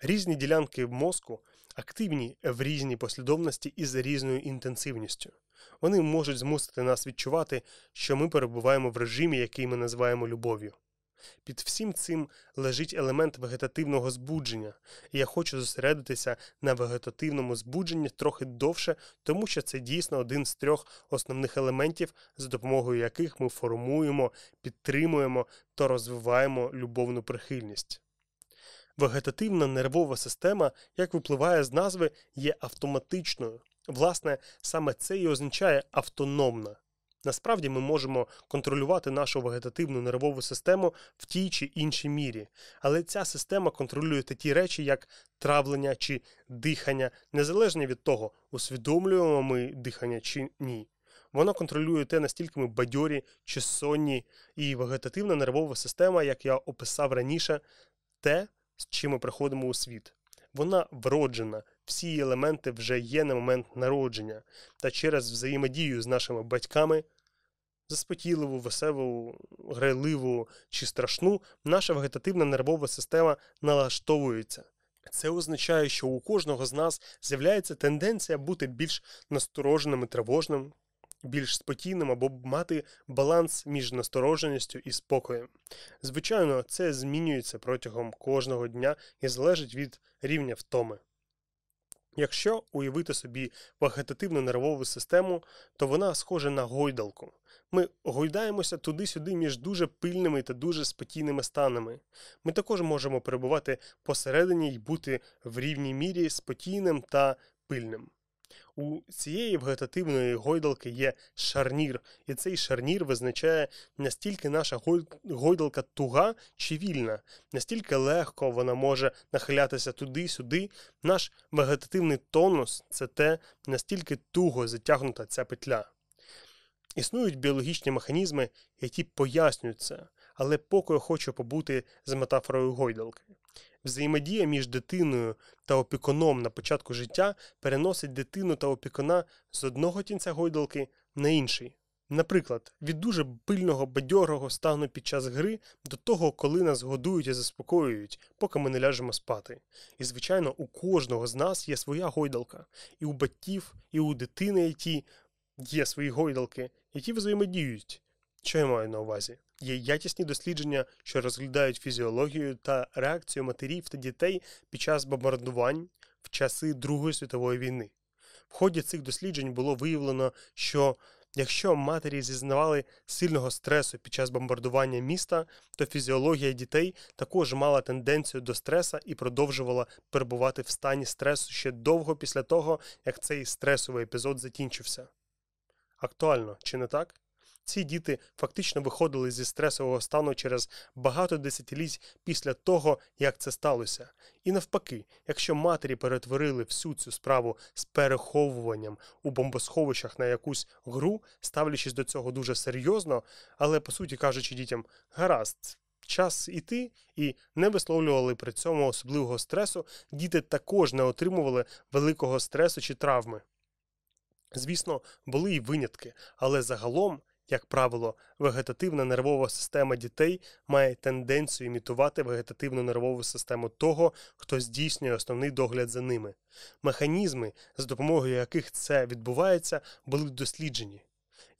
Різні ділянки мозку активні в різній послідовності і з різною інтенсивністю. Вони можуть змусити нас відчувати, що ми перебуваємо в режимі, який ми називаємо любов'ю. Під всім цим лежить елемент вегетативного збудження, і я хочу зосередитися на вегетативному збудженні трохи довше, тому що це дійсно один з трьох основних елементів, за допомогою яких ми формуємо, підтримуємо та розвиваємо любовну прихильність. Вегетативна нервова система, як випливає з назви, є автоматичною. Власне, саме це і означає автономна. Насправді ми можемо контролювати нашу вегетативну нервову систему в тій чи іншій мірі, але ця система контролює такі речі, як травлення чи дихання, незалежно від того, усвідомлюємо ми дихання чи ні. Вона контролює те, настільки ми бадьорі чи сонні, і вегетативна нервова система, як я описав раніше, те, з чим ми приходимо у світ. Вона вроджена, всі елементи вже є на момент народження та через взаємодію з нашими батьками. заспотіливу, веселу, грайливу чи страшну, наша вегетативна нервова система налаштовується. Це означає, що у кожного з нас з'являється тенденція бути більш настороженим і тривожним, більш спокійним або мати баланс між настороженістю і спокоєм. Звичайно, це змінюється протягом кожного дня і залежить від рівня втоми. Якщо уявити собі вегетативну нервову систему, то вона схожа на гойдалку. Ми гойдаємося туди-сюди між дуже пильними та дуже спокійними станами. Ми також можемо перебувати посередині й бути в рівній мірі спокійним та пильним. У цієї вегетативної гойдалки є шарнір, і цей шарнір визначає настільки наша гойдалка туга чи вільна, настільки легко вона може нахилятися туди-сюди. Наш вегетативний тонус це те, настільки туго затягнута ця петля. Існують біологічні механізми, які пояснюють це але поки хочу побути з метафорою гойдалки. Взаємодія між дитиною та опікуном на початку життя переносить дитину та опікуна з одного кінця гойдалки на інший. Наприклад, від дуже пильного бадьорого стану під час гри до того, коли нас годують і заспокоюють, поки ми не ляжемо спати. І, звичайно, у кожного з нас є своя гойдалка, і у батьків, і у дитини, які є свої гойдалки, які взаємодіють, що я маю на увазі? Є якісні дослідження, що розглядають фізіологію та реакцію матерів та дітей під час бомбардувань в часи Другої світової війни. В ході цих досліджень було виявлено, що якщо матері зізнавали сильного стресу під час бомбардування міста, то фізіологія дітей також мала тенденцію до стреса і продовжувала перебувати в стані стресу ще довго після того, як цей стресовий епізод закінчився. Актуально, чи не так? Ці діти фактично виходили зі стресового стану через багато десятиліть після того, як це сталося. І навпаки, якщо матері перетворили всю цю справу з переховуванням у бомбосховищах на якусь гру, ставлячись до цього дуже серйозно, але по суті кажучи дітям, гаразд. Час іти і не висловлювали при цьому особливого стресу, діти також не отримували великого стресу чи травми. Звісно, були й винятки, але загалом як правило, вегетативна нервова система дітей має тенденцію імітувати вегетативну нервову систему того, хто здійснює основний догляд за ними. Механізми, з допомогою яких це відбувається, були досліджені.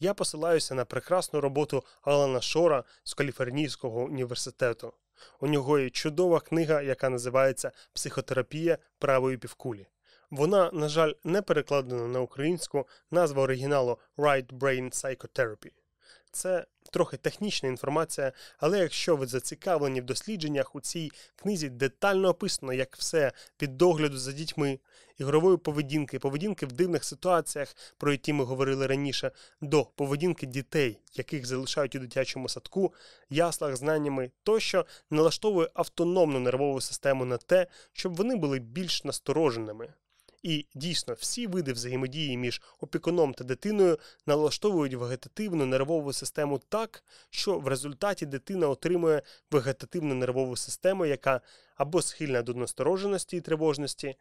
Я посилаюся на прекрасну роботу Алана Шора з Каліфорнійського університету. У нього є чудова книга, яка називається Психотерапія правої півкулі. Вона, на жаль, не перекладена на українську назва оригіналу Right Brain Psychotherapy. Це трохи технічна інформація, але якщо ви зацікавлені в дослідженнях, у цій книзі детально описано, як все під догляду за дітьми, ігрової поведінки, поведінки в дивних ситуаціях, про які ми говорили раніше, до поведінки дітей, яких залишають у дитячому садку, яслах, знаннями тощо налаштовує автономну нервову систему на те, щоб вони були більш настороженими. І дійсно всі види взаємодії між опікуном та дитиною налаштовують вегетативну нервову систему так, що в результаті дитина отримує вегетативну нервову систему, яка або схильна до настороженості і тривожності,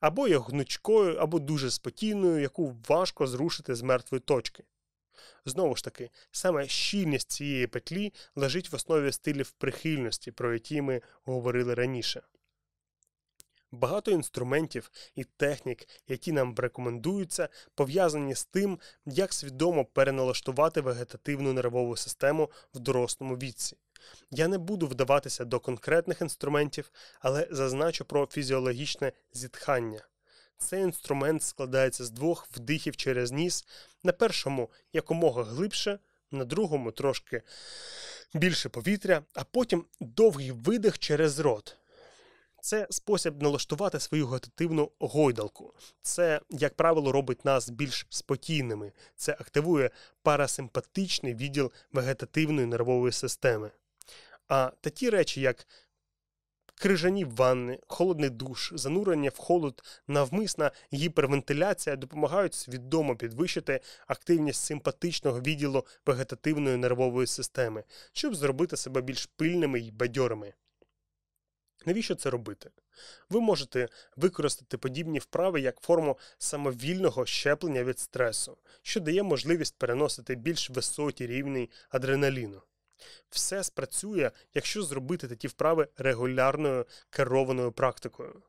або є гнучкою, або дуже спокійною, яку важко зрушити з мертвої точки. Знову ж таки, саме щільність цієї петлі лежить в основі стилів прихильності, про які ми говорили раніше багато інструментів і технік, які нам рекомендуються, пов'язані з тим, як свідомо переналаштувати вегетативну нервову систему в дорослому віці. Я не буду вдаватися до конкретних інструментів, але зазначу про фізіологічне зітхання. Цей інструмент складається з двох вдихів через ніс, на першому якомога глибше, на другому трошки більше повітря, а потім довгий видих через рот. Це спосіб налаштувати свою гатативну гойдалку. Це, як правило, робить нас більш спокійними. Це активує парасимпатичний відділ вегетативної нервової системи. А такі речі, як крижані ванни, холодний душ, занурення в холод, навмисна гіпервентиляція допомагають свідомо підвищити активність симпатичного відділу вегетативної нервової системи, щоб зробити себе більш пильними й бадьорими. Навіщо це робити? Ви можете використати подібні вправи як форму самовільного щеплення від стресу, що дає можливість переносити більш високі рівні адреналіну. Все спрацює, якщо зробити такі вправи регулярною керованою практикою.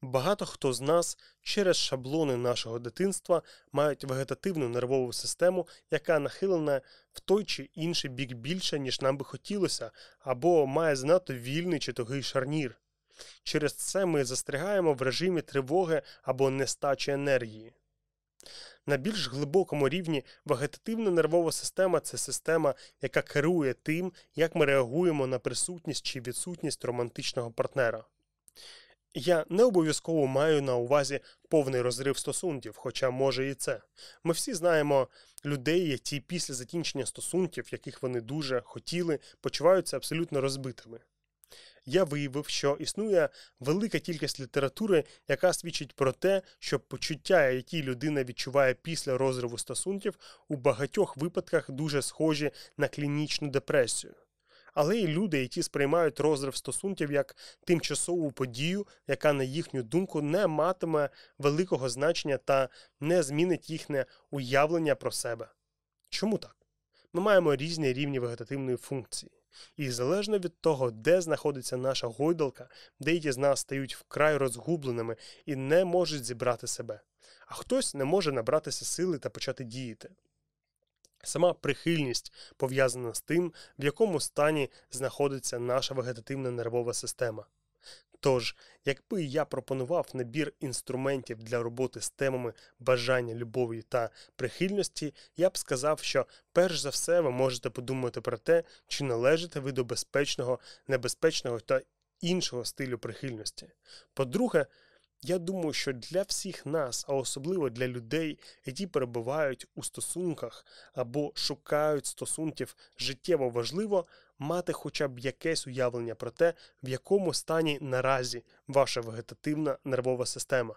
Багато хто з нас через шаблони нашого дитинства мають вегетативну нервову систему, яка нахилена в той чи інший бік більше, ніж нам би хотілося, або має занадто вільний чи тугий шарнір. Через це ми застрягаємо в режимі тривоги або нестачі енергії. На більш глибокому рівні вегетативна нервова система це система, яка керує тим, як ми реагуємо на присутність чи відсутність романтичного партнера. Я не обов'язково маю на увазі повний розрив стосунків, хоча може і це. Ми всі знаємо людей, які після закінчення стосунків, яких вони дуже хотіли, почуваються абсолютно розбитими. Я виявив, що існує велика кількість літератури, яка свідчить про те, що почуття, які людина відчуває після розриву стосунків, у багатьох випадках дуже схожі на клінічну депресію але й люди, які сприймають розрив стосунків як тимчасову подію, яка, на їхню думку, не матиме великого значення та не змінить їхнє уявлення про себе. Чому так? Ми маємо різні рівні вегетативної функції. І залежно від того, де знаходиться наша гойдалка, деякі з нас стають вкрай розгубленими і не можуть зібрати себе, а хтось не може набратися сили та почати діяти. Сама прихильність пов'язана з тим, в якому стані знаходиться наша вегетативна нервова система. Тож, якби я пропонував набір інструментів для роботи з темами бажання, любові та прихильності, я б сказав, що перш за все ви можете подумати про те, чи належите ви до безпечного, небезпечного та іншого стилю прихильності. По-друге, я думаю, що для всіх нас, а особливо для людей, які перебувають у стосунках або шукають стосунків життєво важливо мати хоча б якесь уявлення про те, в якому стані наразі ваша вегетативна нервова система.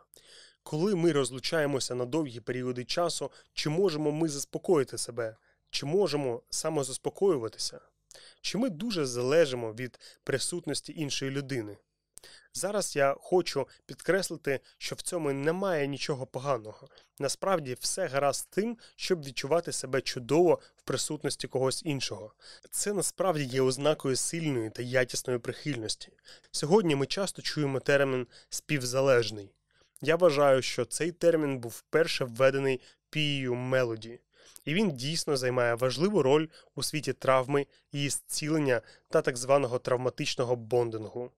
Коли ми розлучаємося на довгі періоди часу, чи можемо ми заспокоїти себе, чи можемо самозаспокоюватися, чи ми дуже залежимо від присутності іншої людини. Зараз я хочу підкреслити, що в цьому немає нічого поганого. Насправді все гаразд тим, щоб відчувати себе чудово в присутності когось іншого. Це насправді є ознакою сильної та якісної прихильності. Сьогодні ми часто чуємо термін співзалежний. Я вважаю, що цей термін був вперше введений пією мелоді, і він дійсно займає важливу роль у світі травми її зцілення та так званого травматичного бондингу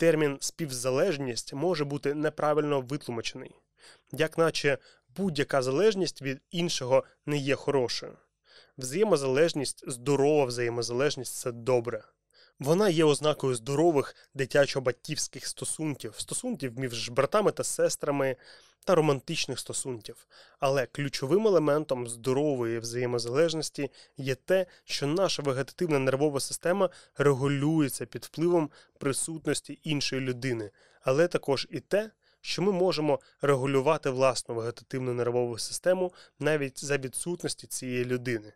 термін співзалежність може бути неправильно витлумачений, як наче будь-яка залежність від іншого не є хорошою. Взаємозалежність, здорова взаємозалежність це добре. Вона є ознакою здорових дитячо-батьківських стосунків, стосунків між братами та сестрами та романтичних стосунків. Але ключовим елементом здорової взаємозалежності є те, що наша вегетативна нервова система регулюється під впливом присутності іншої людини, але також і те, що ми можемо регулювати власну вегетативну нервову систему навіть за відсутності цієї людини.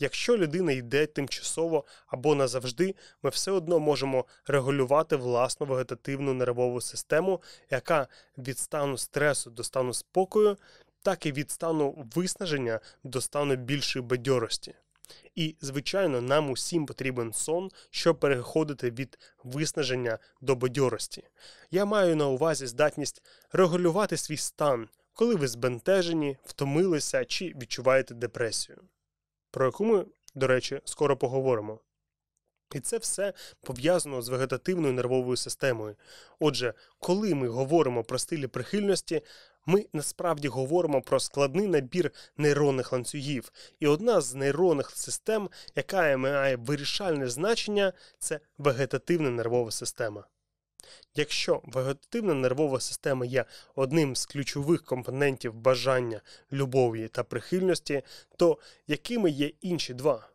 Якщо людина йде тимчасово або назавжди, ми все одно можемо регулювати власну вегетативну нервову систему, яка від стану стресу до стану спокою, так і від стану виснаження до стану більшої бадьорості. І, звичайно, нам усім потрібен сон, щоб переходити від виснаження до бадьорості. Я маю на увазі здатність регулювати свій стан, коли ви збентежені, втомилися чи відчуваєте депресію про яку ми, до речі, скоро поговоримо. І це все пов'язано з вегетативною нервовою системою. Отже, коли ми говоримо про стилі прихильності, ми насправді говоримо про складний набір нейронних ланцюгів. І одна з нейронних систем, яка має вирішальне значення, це вегетативна нервова система. Якщо вегетативна нервова система є одним з ключових компонентів бажання, любові та прихильності, то якими є інші два?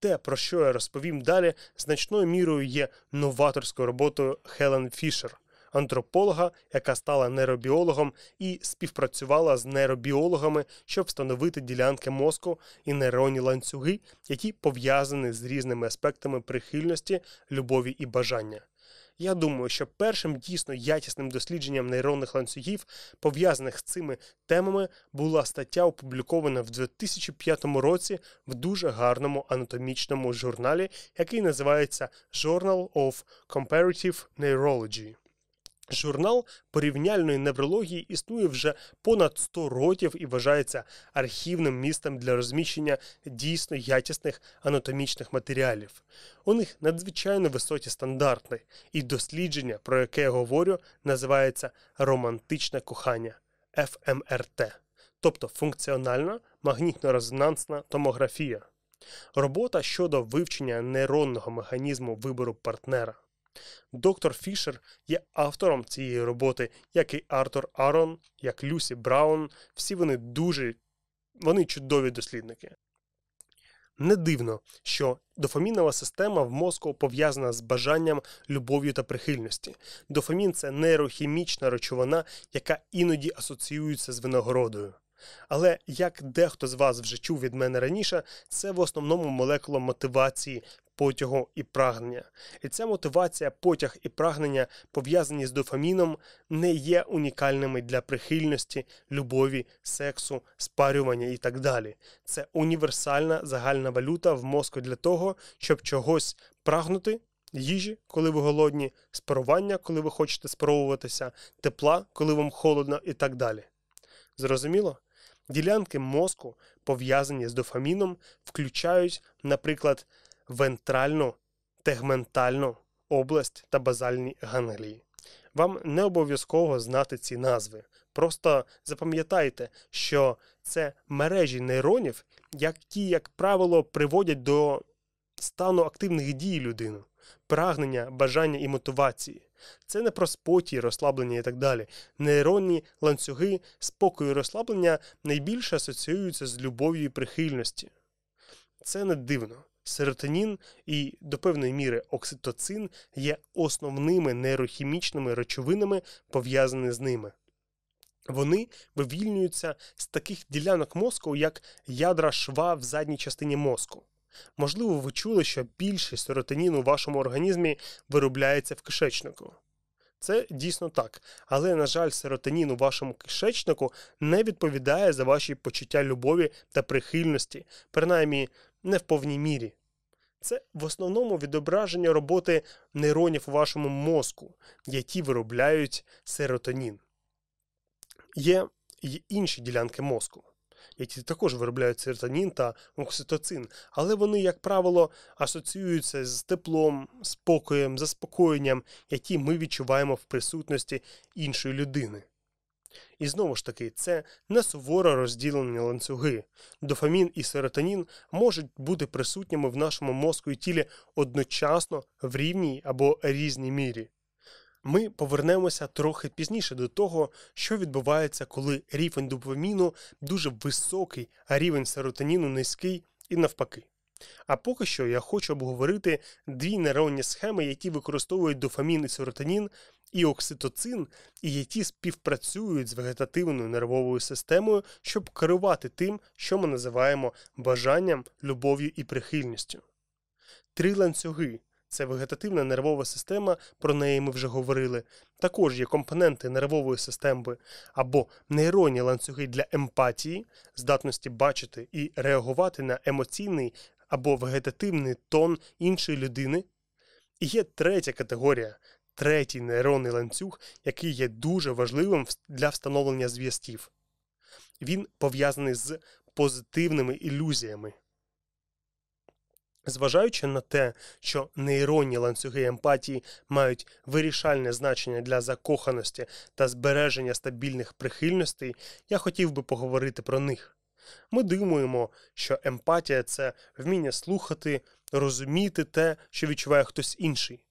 Те, про що я розповім далі, значною мірою є новаторською роботою Хелен Фішер, антрополога, яка стала нейробіологом і співпрацювала з нейробіологами, щоб встановити ділянки мозку і нейронні ланцюги, які пов'язані з різними аспектами прихильності, любові і бажання. Я думаю, що першим дійсно якісним дослідженням нейронних ланцюгів, пов'язаних з цими темами, була стаття, опублікована в 2005 році в дуже гарному анатомічному журналі, який називається Journal of Comparative Neurology. Журнал порівняльної неврології існує вже понад 100 років і вважається архівним містом для розміщення дійсно якісних анатомічних матеріалів. У них надзвичайно високі стандарти, і дослідження, про яке я говорю, називається романтичне кохання ФМРТ, тобто функціональна магнітно-резонансна томографія, робота щодо вивчення нейронного механізму вибору партнера. Доктор Фішер є автором цієї роботи, як і Артур Арон, як Люсі Браун. Всі вони дуже вони чудові дослідники. Не дивно, що дофамінова система в мозку пов'язана з бажанням, любов'ю та прихильності. Дофамін це нейрохімічна речовина, яка іноді асоціюється з винагородою. Але як дехто з вас вже чув від мене раніше, це в основному молекула мотивації потягу і прагнення. І ця мотивація, потяг і прагнення, пов'язані з дофаміном, не є унікальними для прихильності, любові, сексу, спарювання і так далі. Це універсальна загальна валюта в мозку для того, щоб чогось прагнути. Їжі, коли ви голодні, спарування, коли ви хочете спробуватися, тепла, коли вам холодно, і так далі. Зрозуміло? Ділянки мозку, пов'язані з дофаміном, включають, наприклад, вентральну, тегментальну область та базальні ганглії. Вам не обов'язково знати ці назви. Просто запам'ятайте, що це мережі нейронів, які, як правило, приводять до стану активних дій людини, прагнення, бажання і мотивації. Це не про спокій, розслаблення і так далі. Нейронні ланцюги спокою і розслаблення найбільше асоціюються з любов'ю і прихильності. Це не дивно. Серотонін і до певної міри окситоцин є основними нейрохімічними речовинами, пов'язані з ними. Вони вивільнюються з таких ділянок мозку, як ядра шва в задній частині мозку. Можливо, ви чули, що більшість серотоніну у вашому організмі виробляється в кишечнику. Це дійсно так, але, на жаль, серотонін у вашому кишечнику не відповідає за ваші почуття любові та прихильності, принаймні не в повній мірі. Це в основному відображення роботи нейронів у вашому мозку, які виробляють серотонін. Є й інші ділянки мозку які також виробляють серотонін та окситоцин, але вони, як правило, асоціюються з теплом, спокоєм, заспокоєнням, які ми відчуваємо в присутності іншої людини. І знову ж таки, це не суворо розділені ланцюги. Дофамін і серотонін можуть бути присутніми в нашому мозку і тілі одночасно в рівній або різній мірі. Ми повернемося трохи пізніше до того, що відбувається, коли рівень допаміну дуже високий, а рівень серотоніну низький і навпаки. А поки що я хочу обговорити дві нейронні схеми, які використовують дофамін і серотонін і окситоцин, і які співпрацюють з вегетативною нервовою системою, щоб керувати тим, що ми називаємо бажанням, любов'ю і прихильністю. Три ланцюги це вегетативна нервова система, про неї ми вже говорили. Також є компоненти нервової системи або нейронні ланцюги для емпатії, здатності бачити і реагувати на емоційний або вегетативний тон іншої людини. І є третя категорія, третій нейронний ланцюг, який є дуже важливим для встановлення зв'язків. Він пов'язаний з позитивними ілюзіями. Зважаючи на те, що нейронні ланцюги емпатії мають вирішальне значення для закоханості та збереження стабільних прихильностей, я хотів би поговорити про них. Ми думаємо, що емпатія це вміння слухати, розуміти те, що відчуває хтось інший.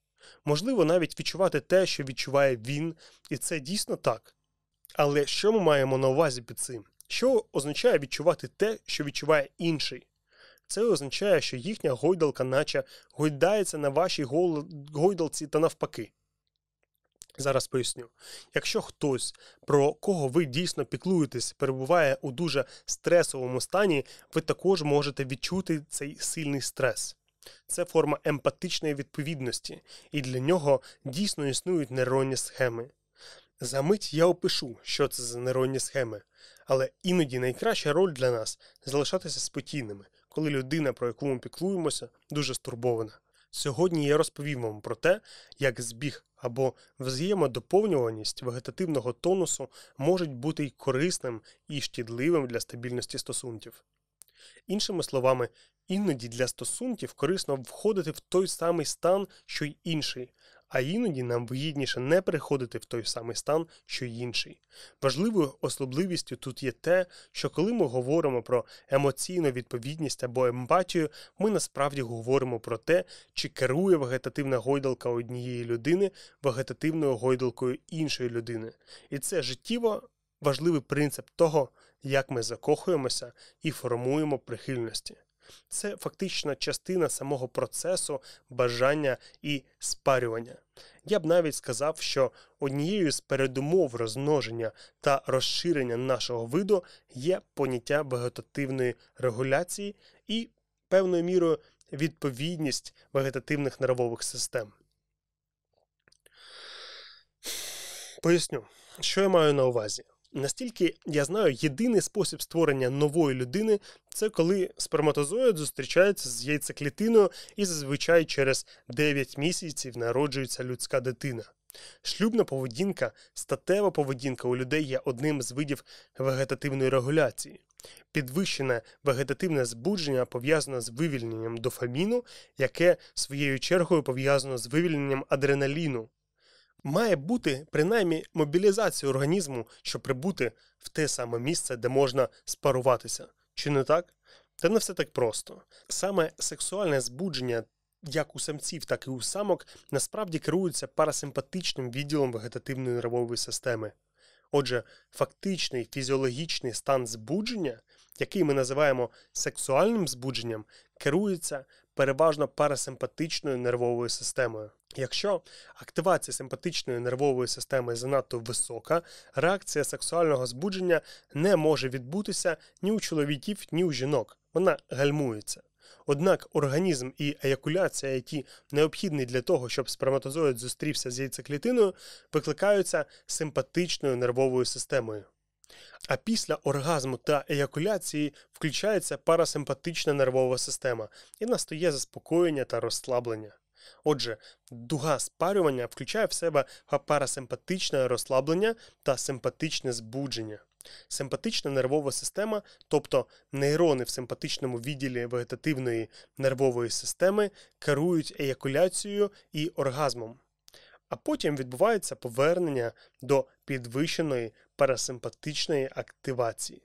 Можливо, навіть відчувати те, що відчуває він, і це дійсно так. Але що ми маємо на увазі під цим? Що означає відчувати те, що відчуває інший? Це означає, що їхня гойдалка наче гойдається на вашій гойдалці та навпаки. Зараз поясню, якщо хтось, про кого ви дійсно піклуєтесь, перебуває у дуже стресовому стані, ви також можете відчути цей сильний стрес. Це форма емпатичної відповідності, і для нього дійсно існують нейронні схеми. За мить я опишу, що це за нейронні схеми, але іноді найкраща роль для нас залишатися спокійними, коли людина, про яку ми піклуємося, дуже стурбована. Сьогодні я розповім вам про те, як збіг або взаємодоповнюваність вегетативного тонусу можуть бути й корисним і шкідливим для стабільності стосунків. Іншими словами, іноді для стосунків корисно входити в той самий стан, що й інший, а іноді нам вигідніше не приходити в той самий стан, що й інший. Важливою особливістю тут є те, що коли ми говоримо про емоційну відповідність або емпатію, ми насправді говоримо про те, чи керує вегетативна гойдалка однієї людини вегетативною гойдалкою іншої людини. І це життєво важливий принцип того, як ми закохуємося і формуємо прихильності це фактично частина самого процесу бажання і спарювання. Я б навіть сказав, що однією з передумов розмноження та розширення нашого виду є поняття вегетативної регуляції і певною мірою відповідність вегетативних нервових систем. Поясню, що я маю на увазі. Настільки я знаю, єдиний спосіб створення нової людини це коли сперматозоїд зустрічається з яйцеклітиною і зазвичай через 9 місяців народжується людська дитина. Шлюбна поведінка, статева поведінка у людей є одним з видів вегетативної регуляції. Підвищене вегетативне збудження пов'язане з вивільненням дофаміну, яке своєю чергою пов'язано з вивільненням адреналіну, Має бути принаймні мобілізація організму, щоб прибути в те саме місце, де можна спаруватися. Чи не так? Та не все так просто. Саме сексуальне збудження як у самців, так і у самок насправді керується парасимпатичним відділом вегетативної нервової системи. Отже, фактичний фізіологічний стан збудження, який ми називаємо сексуальним збудженням, керується переважно парасимпатичною нервовою системою. Якщо активація симпатичної нервової системи занадто висока, реакція сексуального збудження не може відбутися ні у чоловіків, ні у жінок. Вона гальмується. Однак організм і еякуляція, які необхідні для того, щоб сперматозоїд зустрівся з яйцеклітиною, викликаються симпатичною нервовою системою. А після оргазму та еякуляції включається парасимпатична нервова система і настає заспокоєння та розслаблення. Отже, дуга спарювання включає в себе парасимпатичне розслаблення та симпатичне збудження. Симпатична нервова система, тобто нейрони в симпатичному відділі вегетативної нервової системи, керують еякуляцією і оргазмом а потім відбувається повернення до підвищеної парасимпатичної активації.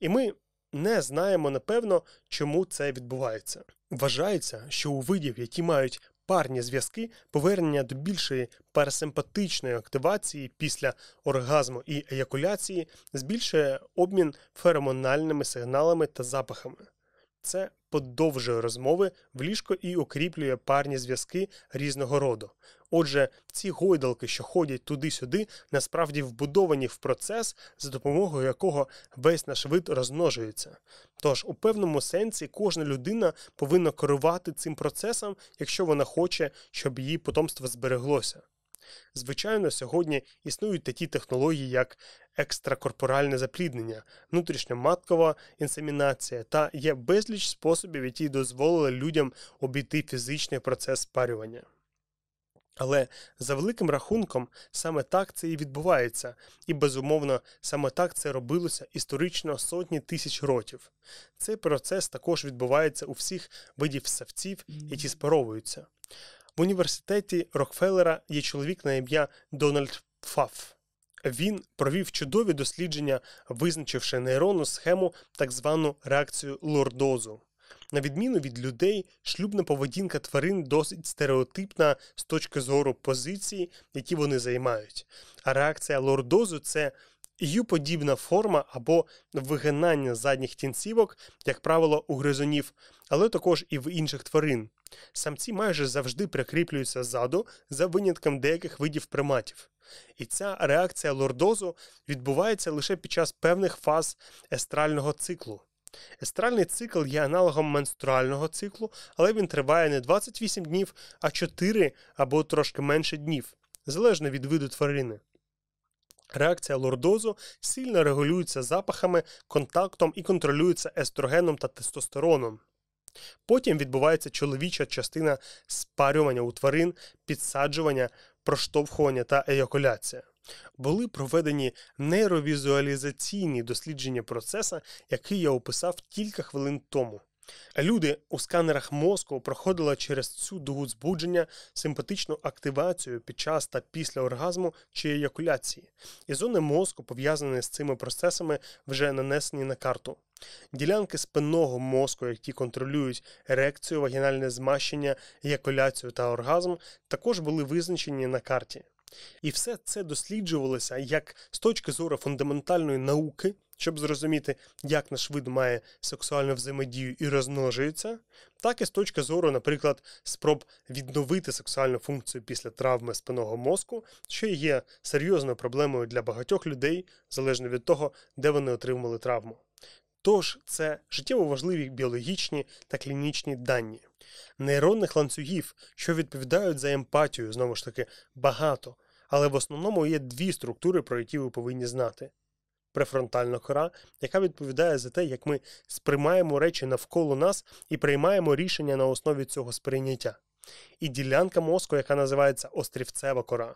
І ми не знаємо напевно, чому це відбувається. Вважається, що у видів, які мають парні зв'язки, повернення до більшої парасимпатичної активації після оргазму і еякуляції збільшує обмін феромональними сигналами та запахами. Це подовжує розмови в ліжко і укріплює парні зв'язки різного роду. Отже, ці гойдалки, що ходять туди-сюди, насправді вбудовані в процес, за допомогою якого весь наш вид розмножується. Тож, у певному сенсі, кожна людина повинна керувати цим процесом, якщо вона хоче, щоб її потомство збереглося. Звичайно, сьогодні існують такі технології, як екстракорпоральне запліднення, внутрішньоматкова інсемінація, та є безліч способів, які дозволили людям обійти фізичний процес спарювання. Але за великим рахунком, саме так це і відбувається, і безумовно, саме так це робилося історично сотні тисяч років. Цей процес також відбувається у всіх видів савців, які спаровуються. В університеті Рокфеллера є чоловік на ім'я Дональд Пфаф. Він провів чудові дослідження, визначивши нейронну схему, так звану реакцію лордозу. На відміну від людей, шлюбна поведінка тварин досить стереотипна з точки зору позиції, які вони займають. А реакція лордозу це ю-подібна форма або вигинання задніх тінцівок, як правило, у гризунів, але також і в інших тварин. Самці майже завжди прикріплюються ззаду за винятком деяких видів приматів. І ця реакція лордозу відбувається лише під час певних фаз естрального циклу. Естральний цикл є аналогом менструального циклу, але він триває не 28 днів, а 4 або трошки менше днів, залежно від виду тварини. Реакція лордозу сильно регулюється запахами, контактом і контролюється естрогеном та тестостероном. Потім відбувається чоловіча частина спарювання у тварин, підсаджування, проштовхування та еякуляція. Були проведені нейровізуалізаційні дослідження процеса, який я описав кілька хвилин тому. Люди у сканерах мозку проходили через цю дугу збудження симпатичну активацію під час та після оргазму чи еякуляції, і зони мозку, пов'язані з цими процесами, вже нанесені на карту. Ділянки спинного мозку, які контролюють ерекцію, вагінальне змащення, еякуляцію та оргазм, також були визначені на карті. І все це досліджувалося як з точки зору фундаментальної науки, щоб зрозуміти, як наш вид має сексуальну взаємодію і розмножується, так і з точки зору, наприклад, спроб відновити сексуальну функцію після травми спинного мозку, що є серйозною проблемою для багатьох людей, залежно від того, де вони отримали травму. Тож це життєво важливі біологічні та клінічні дані, нейронних ланцюгів, що відповідають за емпатію, знову ж таки, багато, але в основному є дві структури, про які ви повинні знати префронтальна кора, яка відповідає за те, як ми сприймаємо речі навколо нас і приймаємо рішення на основі цього сприйняття. І ділянка мозку, яка називається острівцева кора.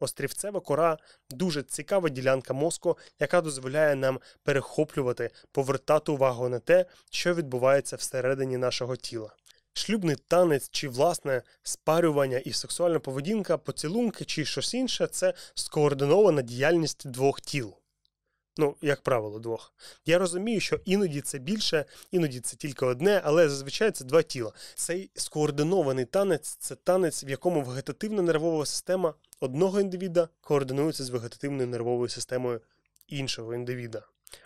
Острівцева кора дуже цікава ділянка мозку, яка дозволяє нам перехоплювати, повертати увагу на те, що відбувається всередині нашого тіла. Шлюбний танець чи власне спарювання і сексуальна поведінка, поцілунки чи щось інше це скоординована діяльність двох тіл. Ну, як правило, двох. Я розумію, що іноді це більше, іноді це тільки одне, але зазвичай це два тіла. Цей скоординований танець це танець, в якому вегетативна нервова система одного індивіда координується з вегетативною нервовою системою іншого індивіда.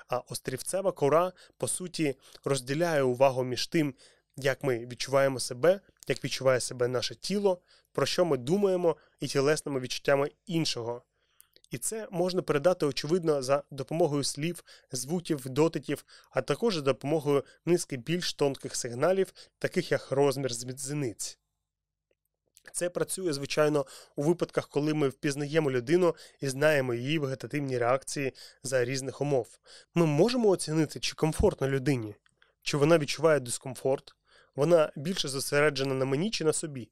А острівцева кора, по суті, розділяє увагу між тим, як ми відчуваємо себе, як відчуває себе наше тіло, про що ми думаємо і тілесними відчуттями іншого і це можна передати очевидно за допомогою слів, звуків, дотиків, а також за допомогою низки більш тонких сигналів, таких як розмір змідзениць. Це працює, звичайно, у випадках, коли ми впізнаємо людину і знаємо її вегетативні реакції за різних умов. Ми можемо оцінити, чи комфортно людині, чи вона відчуває дискомфорт, вона більше зосереджена на мені чи на собі.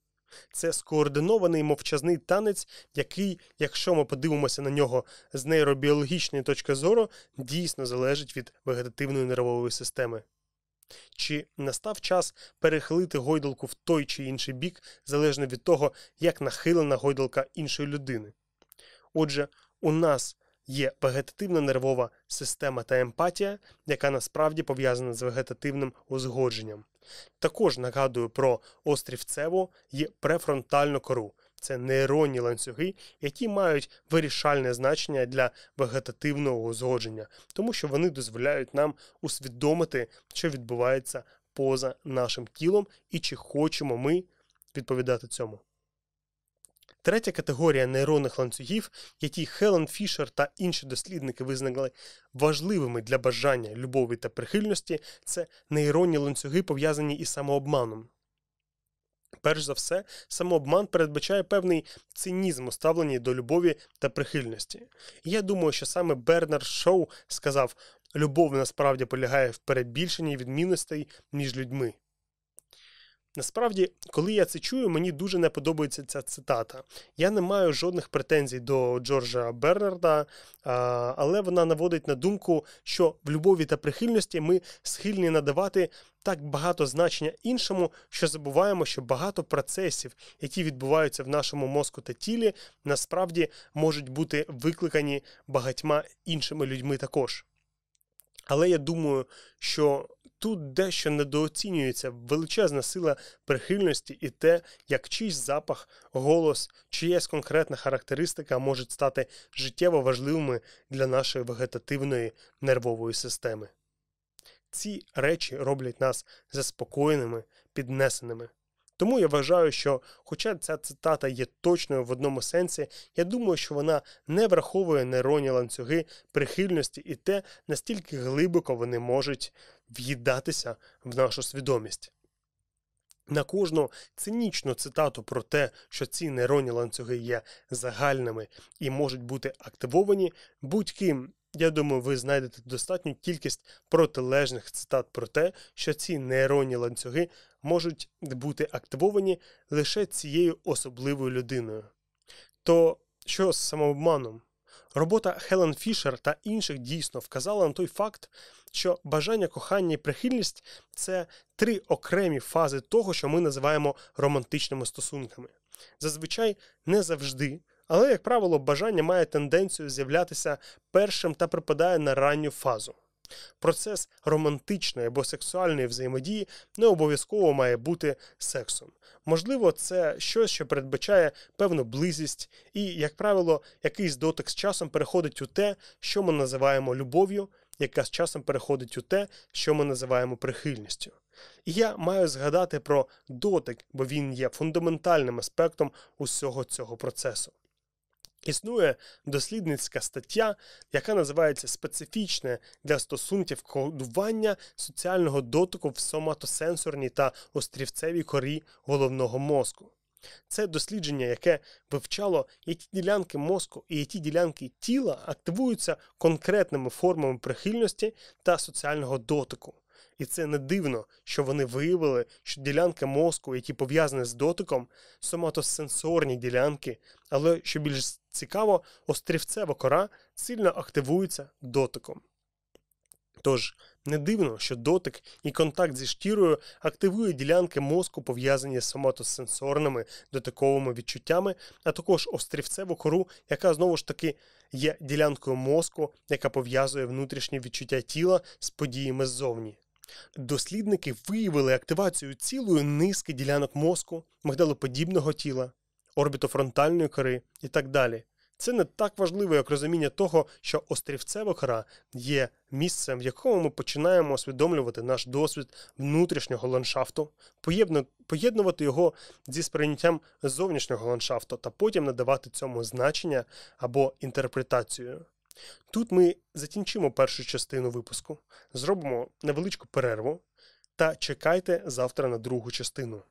Це скоординований мовчазний танець, який, якщо ми подивимося на нього з нейробіологічної точки зору, дійсно залежить від вегетативної нервової системи. Чи настав час перехилити гойдалку в той чи інший бік, залежно від того, як нахилена гойдалка іншої людини? Отже, у нас є вегетативна нервова система та емпатія, яка насправді пов'язана з вегетативним узгодженням. Також нагадую про острівцеву і префронтальну кору. Це нейронні ланцюги, які мають вирішальне значення для вегетативного узгодження, тому що вони дозволяють нам усвідомити, що відбувається поза нашим тілом і чи хочемо ми відповідати цьому. Третя категорія нейронних ланцюгів, які Хелен Фішер та інші дослідники визнали важливими для бажання любові та прихильності, це нейронні ланцюги, пов'язані із самообманом. Перш за все, самообман передбачає певний цинізм у ставленні до любові та прихильності. І я думаю, що саме Бернард Шоу сказав: любов насправді полягає в перебільшенні відмінностей між людьми. Насправді, коли я це чую, мені дуже не подобається ця цитата. Я не маю жодних претензій до Джорджа Бернарда, але вона наводить на думку, що в любові та прихильності ми схильні надавати так багато значення іншому, що забуваємо, що багато процесів, які відбуваються в нашому мозку та тілі, насправді можуть бути викликані багатьма іншими людьми також. Але я думаю, що тут дещо недооцінюється величезна сила прихильності і те, як чийсь запах, голос, чиясь конкретна характеристика можуть стати життєво важливими для нашої вегетативної нервової системи. Ці речі роблять нас заспокоєними, піднесеними. Тому я вважаю, що, хоча ця цитата є точною в одному сенсі, я думаю, що вона не враховує нейронні ланцюги прихильності і те, настільки глибоко вони можуть в'їдатися в нашу свідомість. На кожну цинічну цитату про те, що ці нейронні ланцюги є загальними і можуть бути активовані, будь-ким, я думаю, ви знайдете достатню кількість протилежних цитат про те, що ці нейронні ланцюги можуть бути активовані лише цією особливою людиною. То що з самообманом? Робота Хелен Фішер та інших дійсно вказала на той факт, що бажання кохання і прихильність це три окремі фази того, що ми називаємо романтичними стосунками. Зазвичай не завжди, але, як правило, бажання має тенденцію з'являтися першим та припадає на ранню фазу. Процес романтичної або сексуальної взаємодії не обов'язково має бути сексом. Можливо, це щось, що передбачає певну близість, і, як правило, якийсь дотик з часом переходить у те, що ми називаємо любов'ю, яка з часом переходить у те, що ми називаємо прихильністю. І я маю згадати про дотик, бо він є фундаментальним аспектом усього цього процесу. Існує дослідницька стаття, яка називається специфічне для стосунків кодування соціального дотику в соматосенсорній та острівцевій корі головного мозку. Це дослідження, яке вивчало, які ділянки мозку і які ділянки тіла активуються конкретними формами прихильності та соціального дотику. І це не дивно, що вони виявили, що ділянки мозку, які пов'язані з дотиком, соматосенсорні ділянки, але що більш цікаво, острівцева кора сильно активується дотиком. Тож, не дивно, що дотик і контакт зі шкірою активує ділянки мозку, пов'язані з соматосенсорними дотиковими відчуттями, а також острівцеву кору, яка знову ж таки є ділянкою мозку, яка пов'язує внутрішнє відчуття тіла з подіями ззовні. Дослідники виявили активацію цілої низки ділянок мозку, мигдалоподібного тіла, орбітофронтальної кори і так далі. Це не так важливо, як розуміння того, що острівцева кора є місцем, в якому ми починаємо усвідомлювати наш досвід внутрішнього ландшафту, поєднувати його зі сприйняттям зовнішнього ландшафту та потім надавати цьому значення або інтерпретацію. Тут ми закінчимо першу частину випуску, зробимо невеличку перерву та чекайте завтра на другу частину.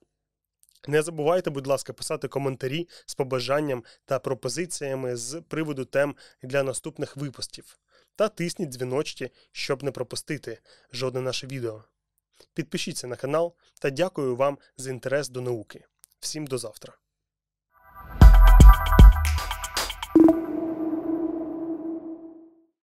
Не забувайте, будь ласка, писати коментарі з побажанням та пропозиціями з приводу тем для наступних випусків. Та тисніть дзвіночки, щоб не пропустити жодне наше відео. Підпишіться на канал та дякую вам за інтерес до науки. Всім до завтра!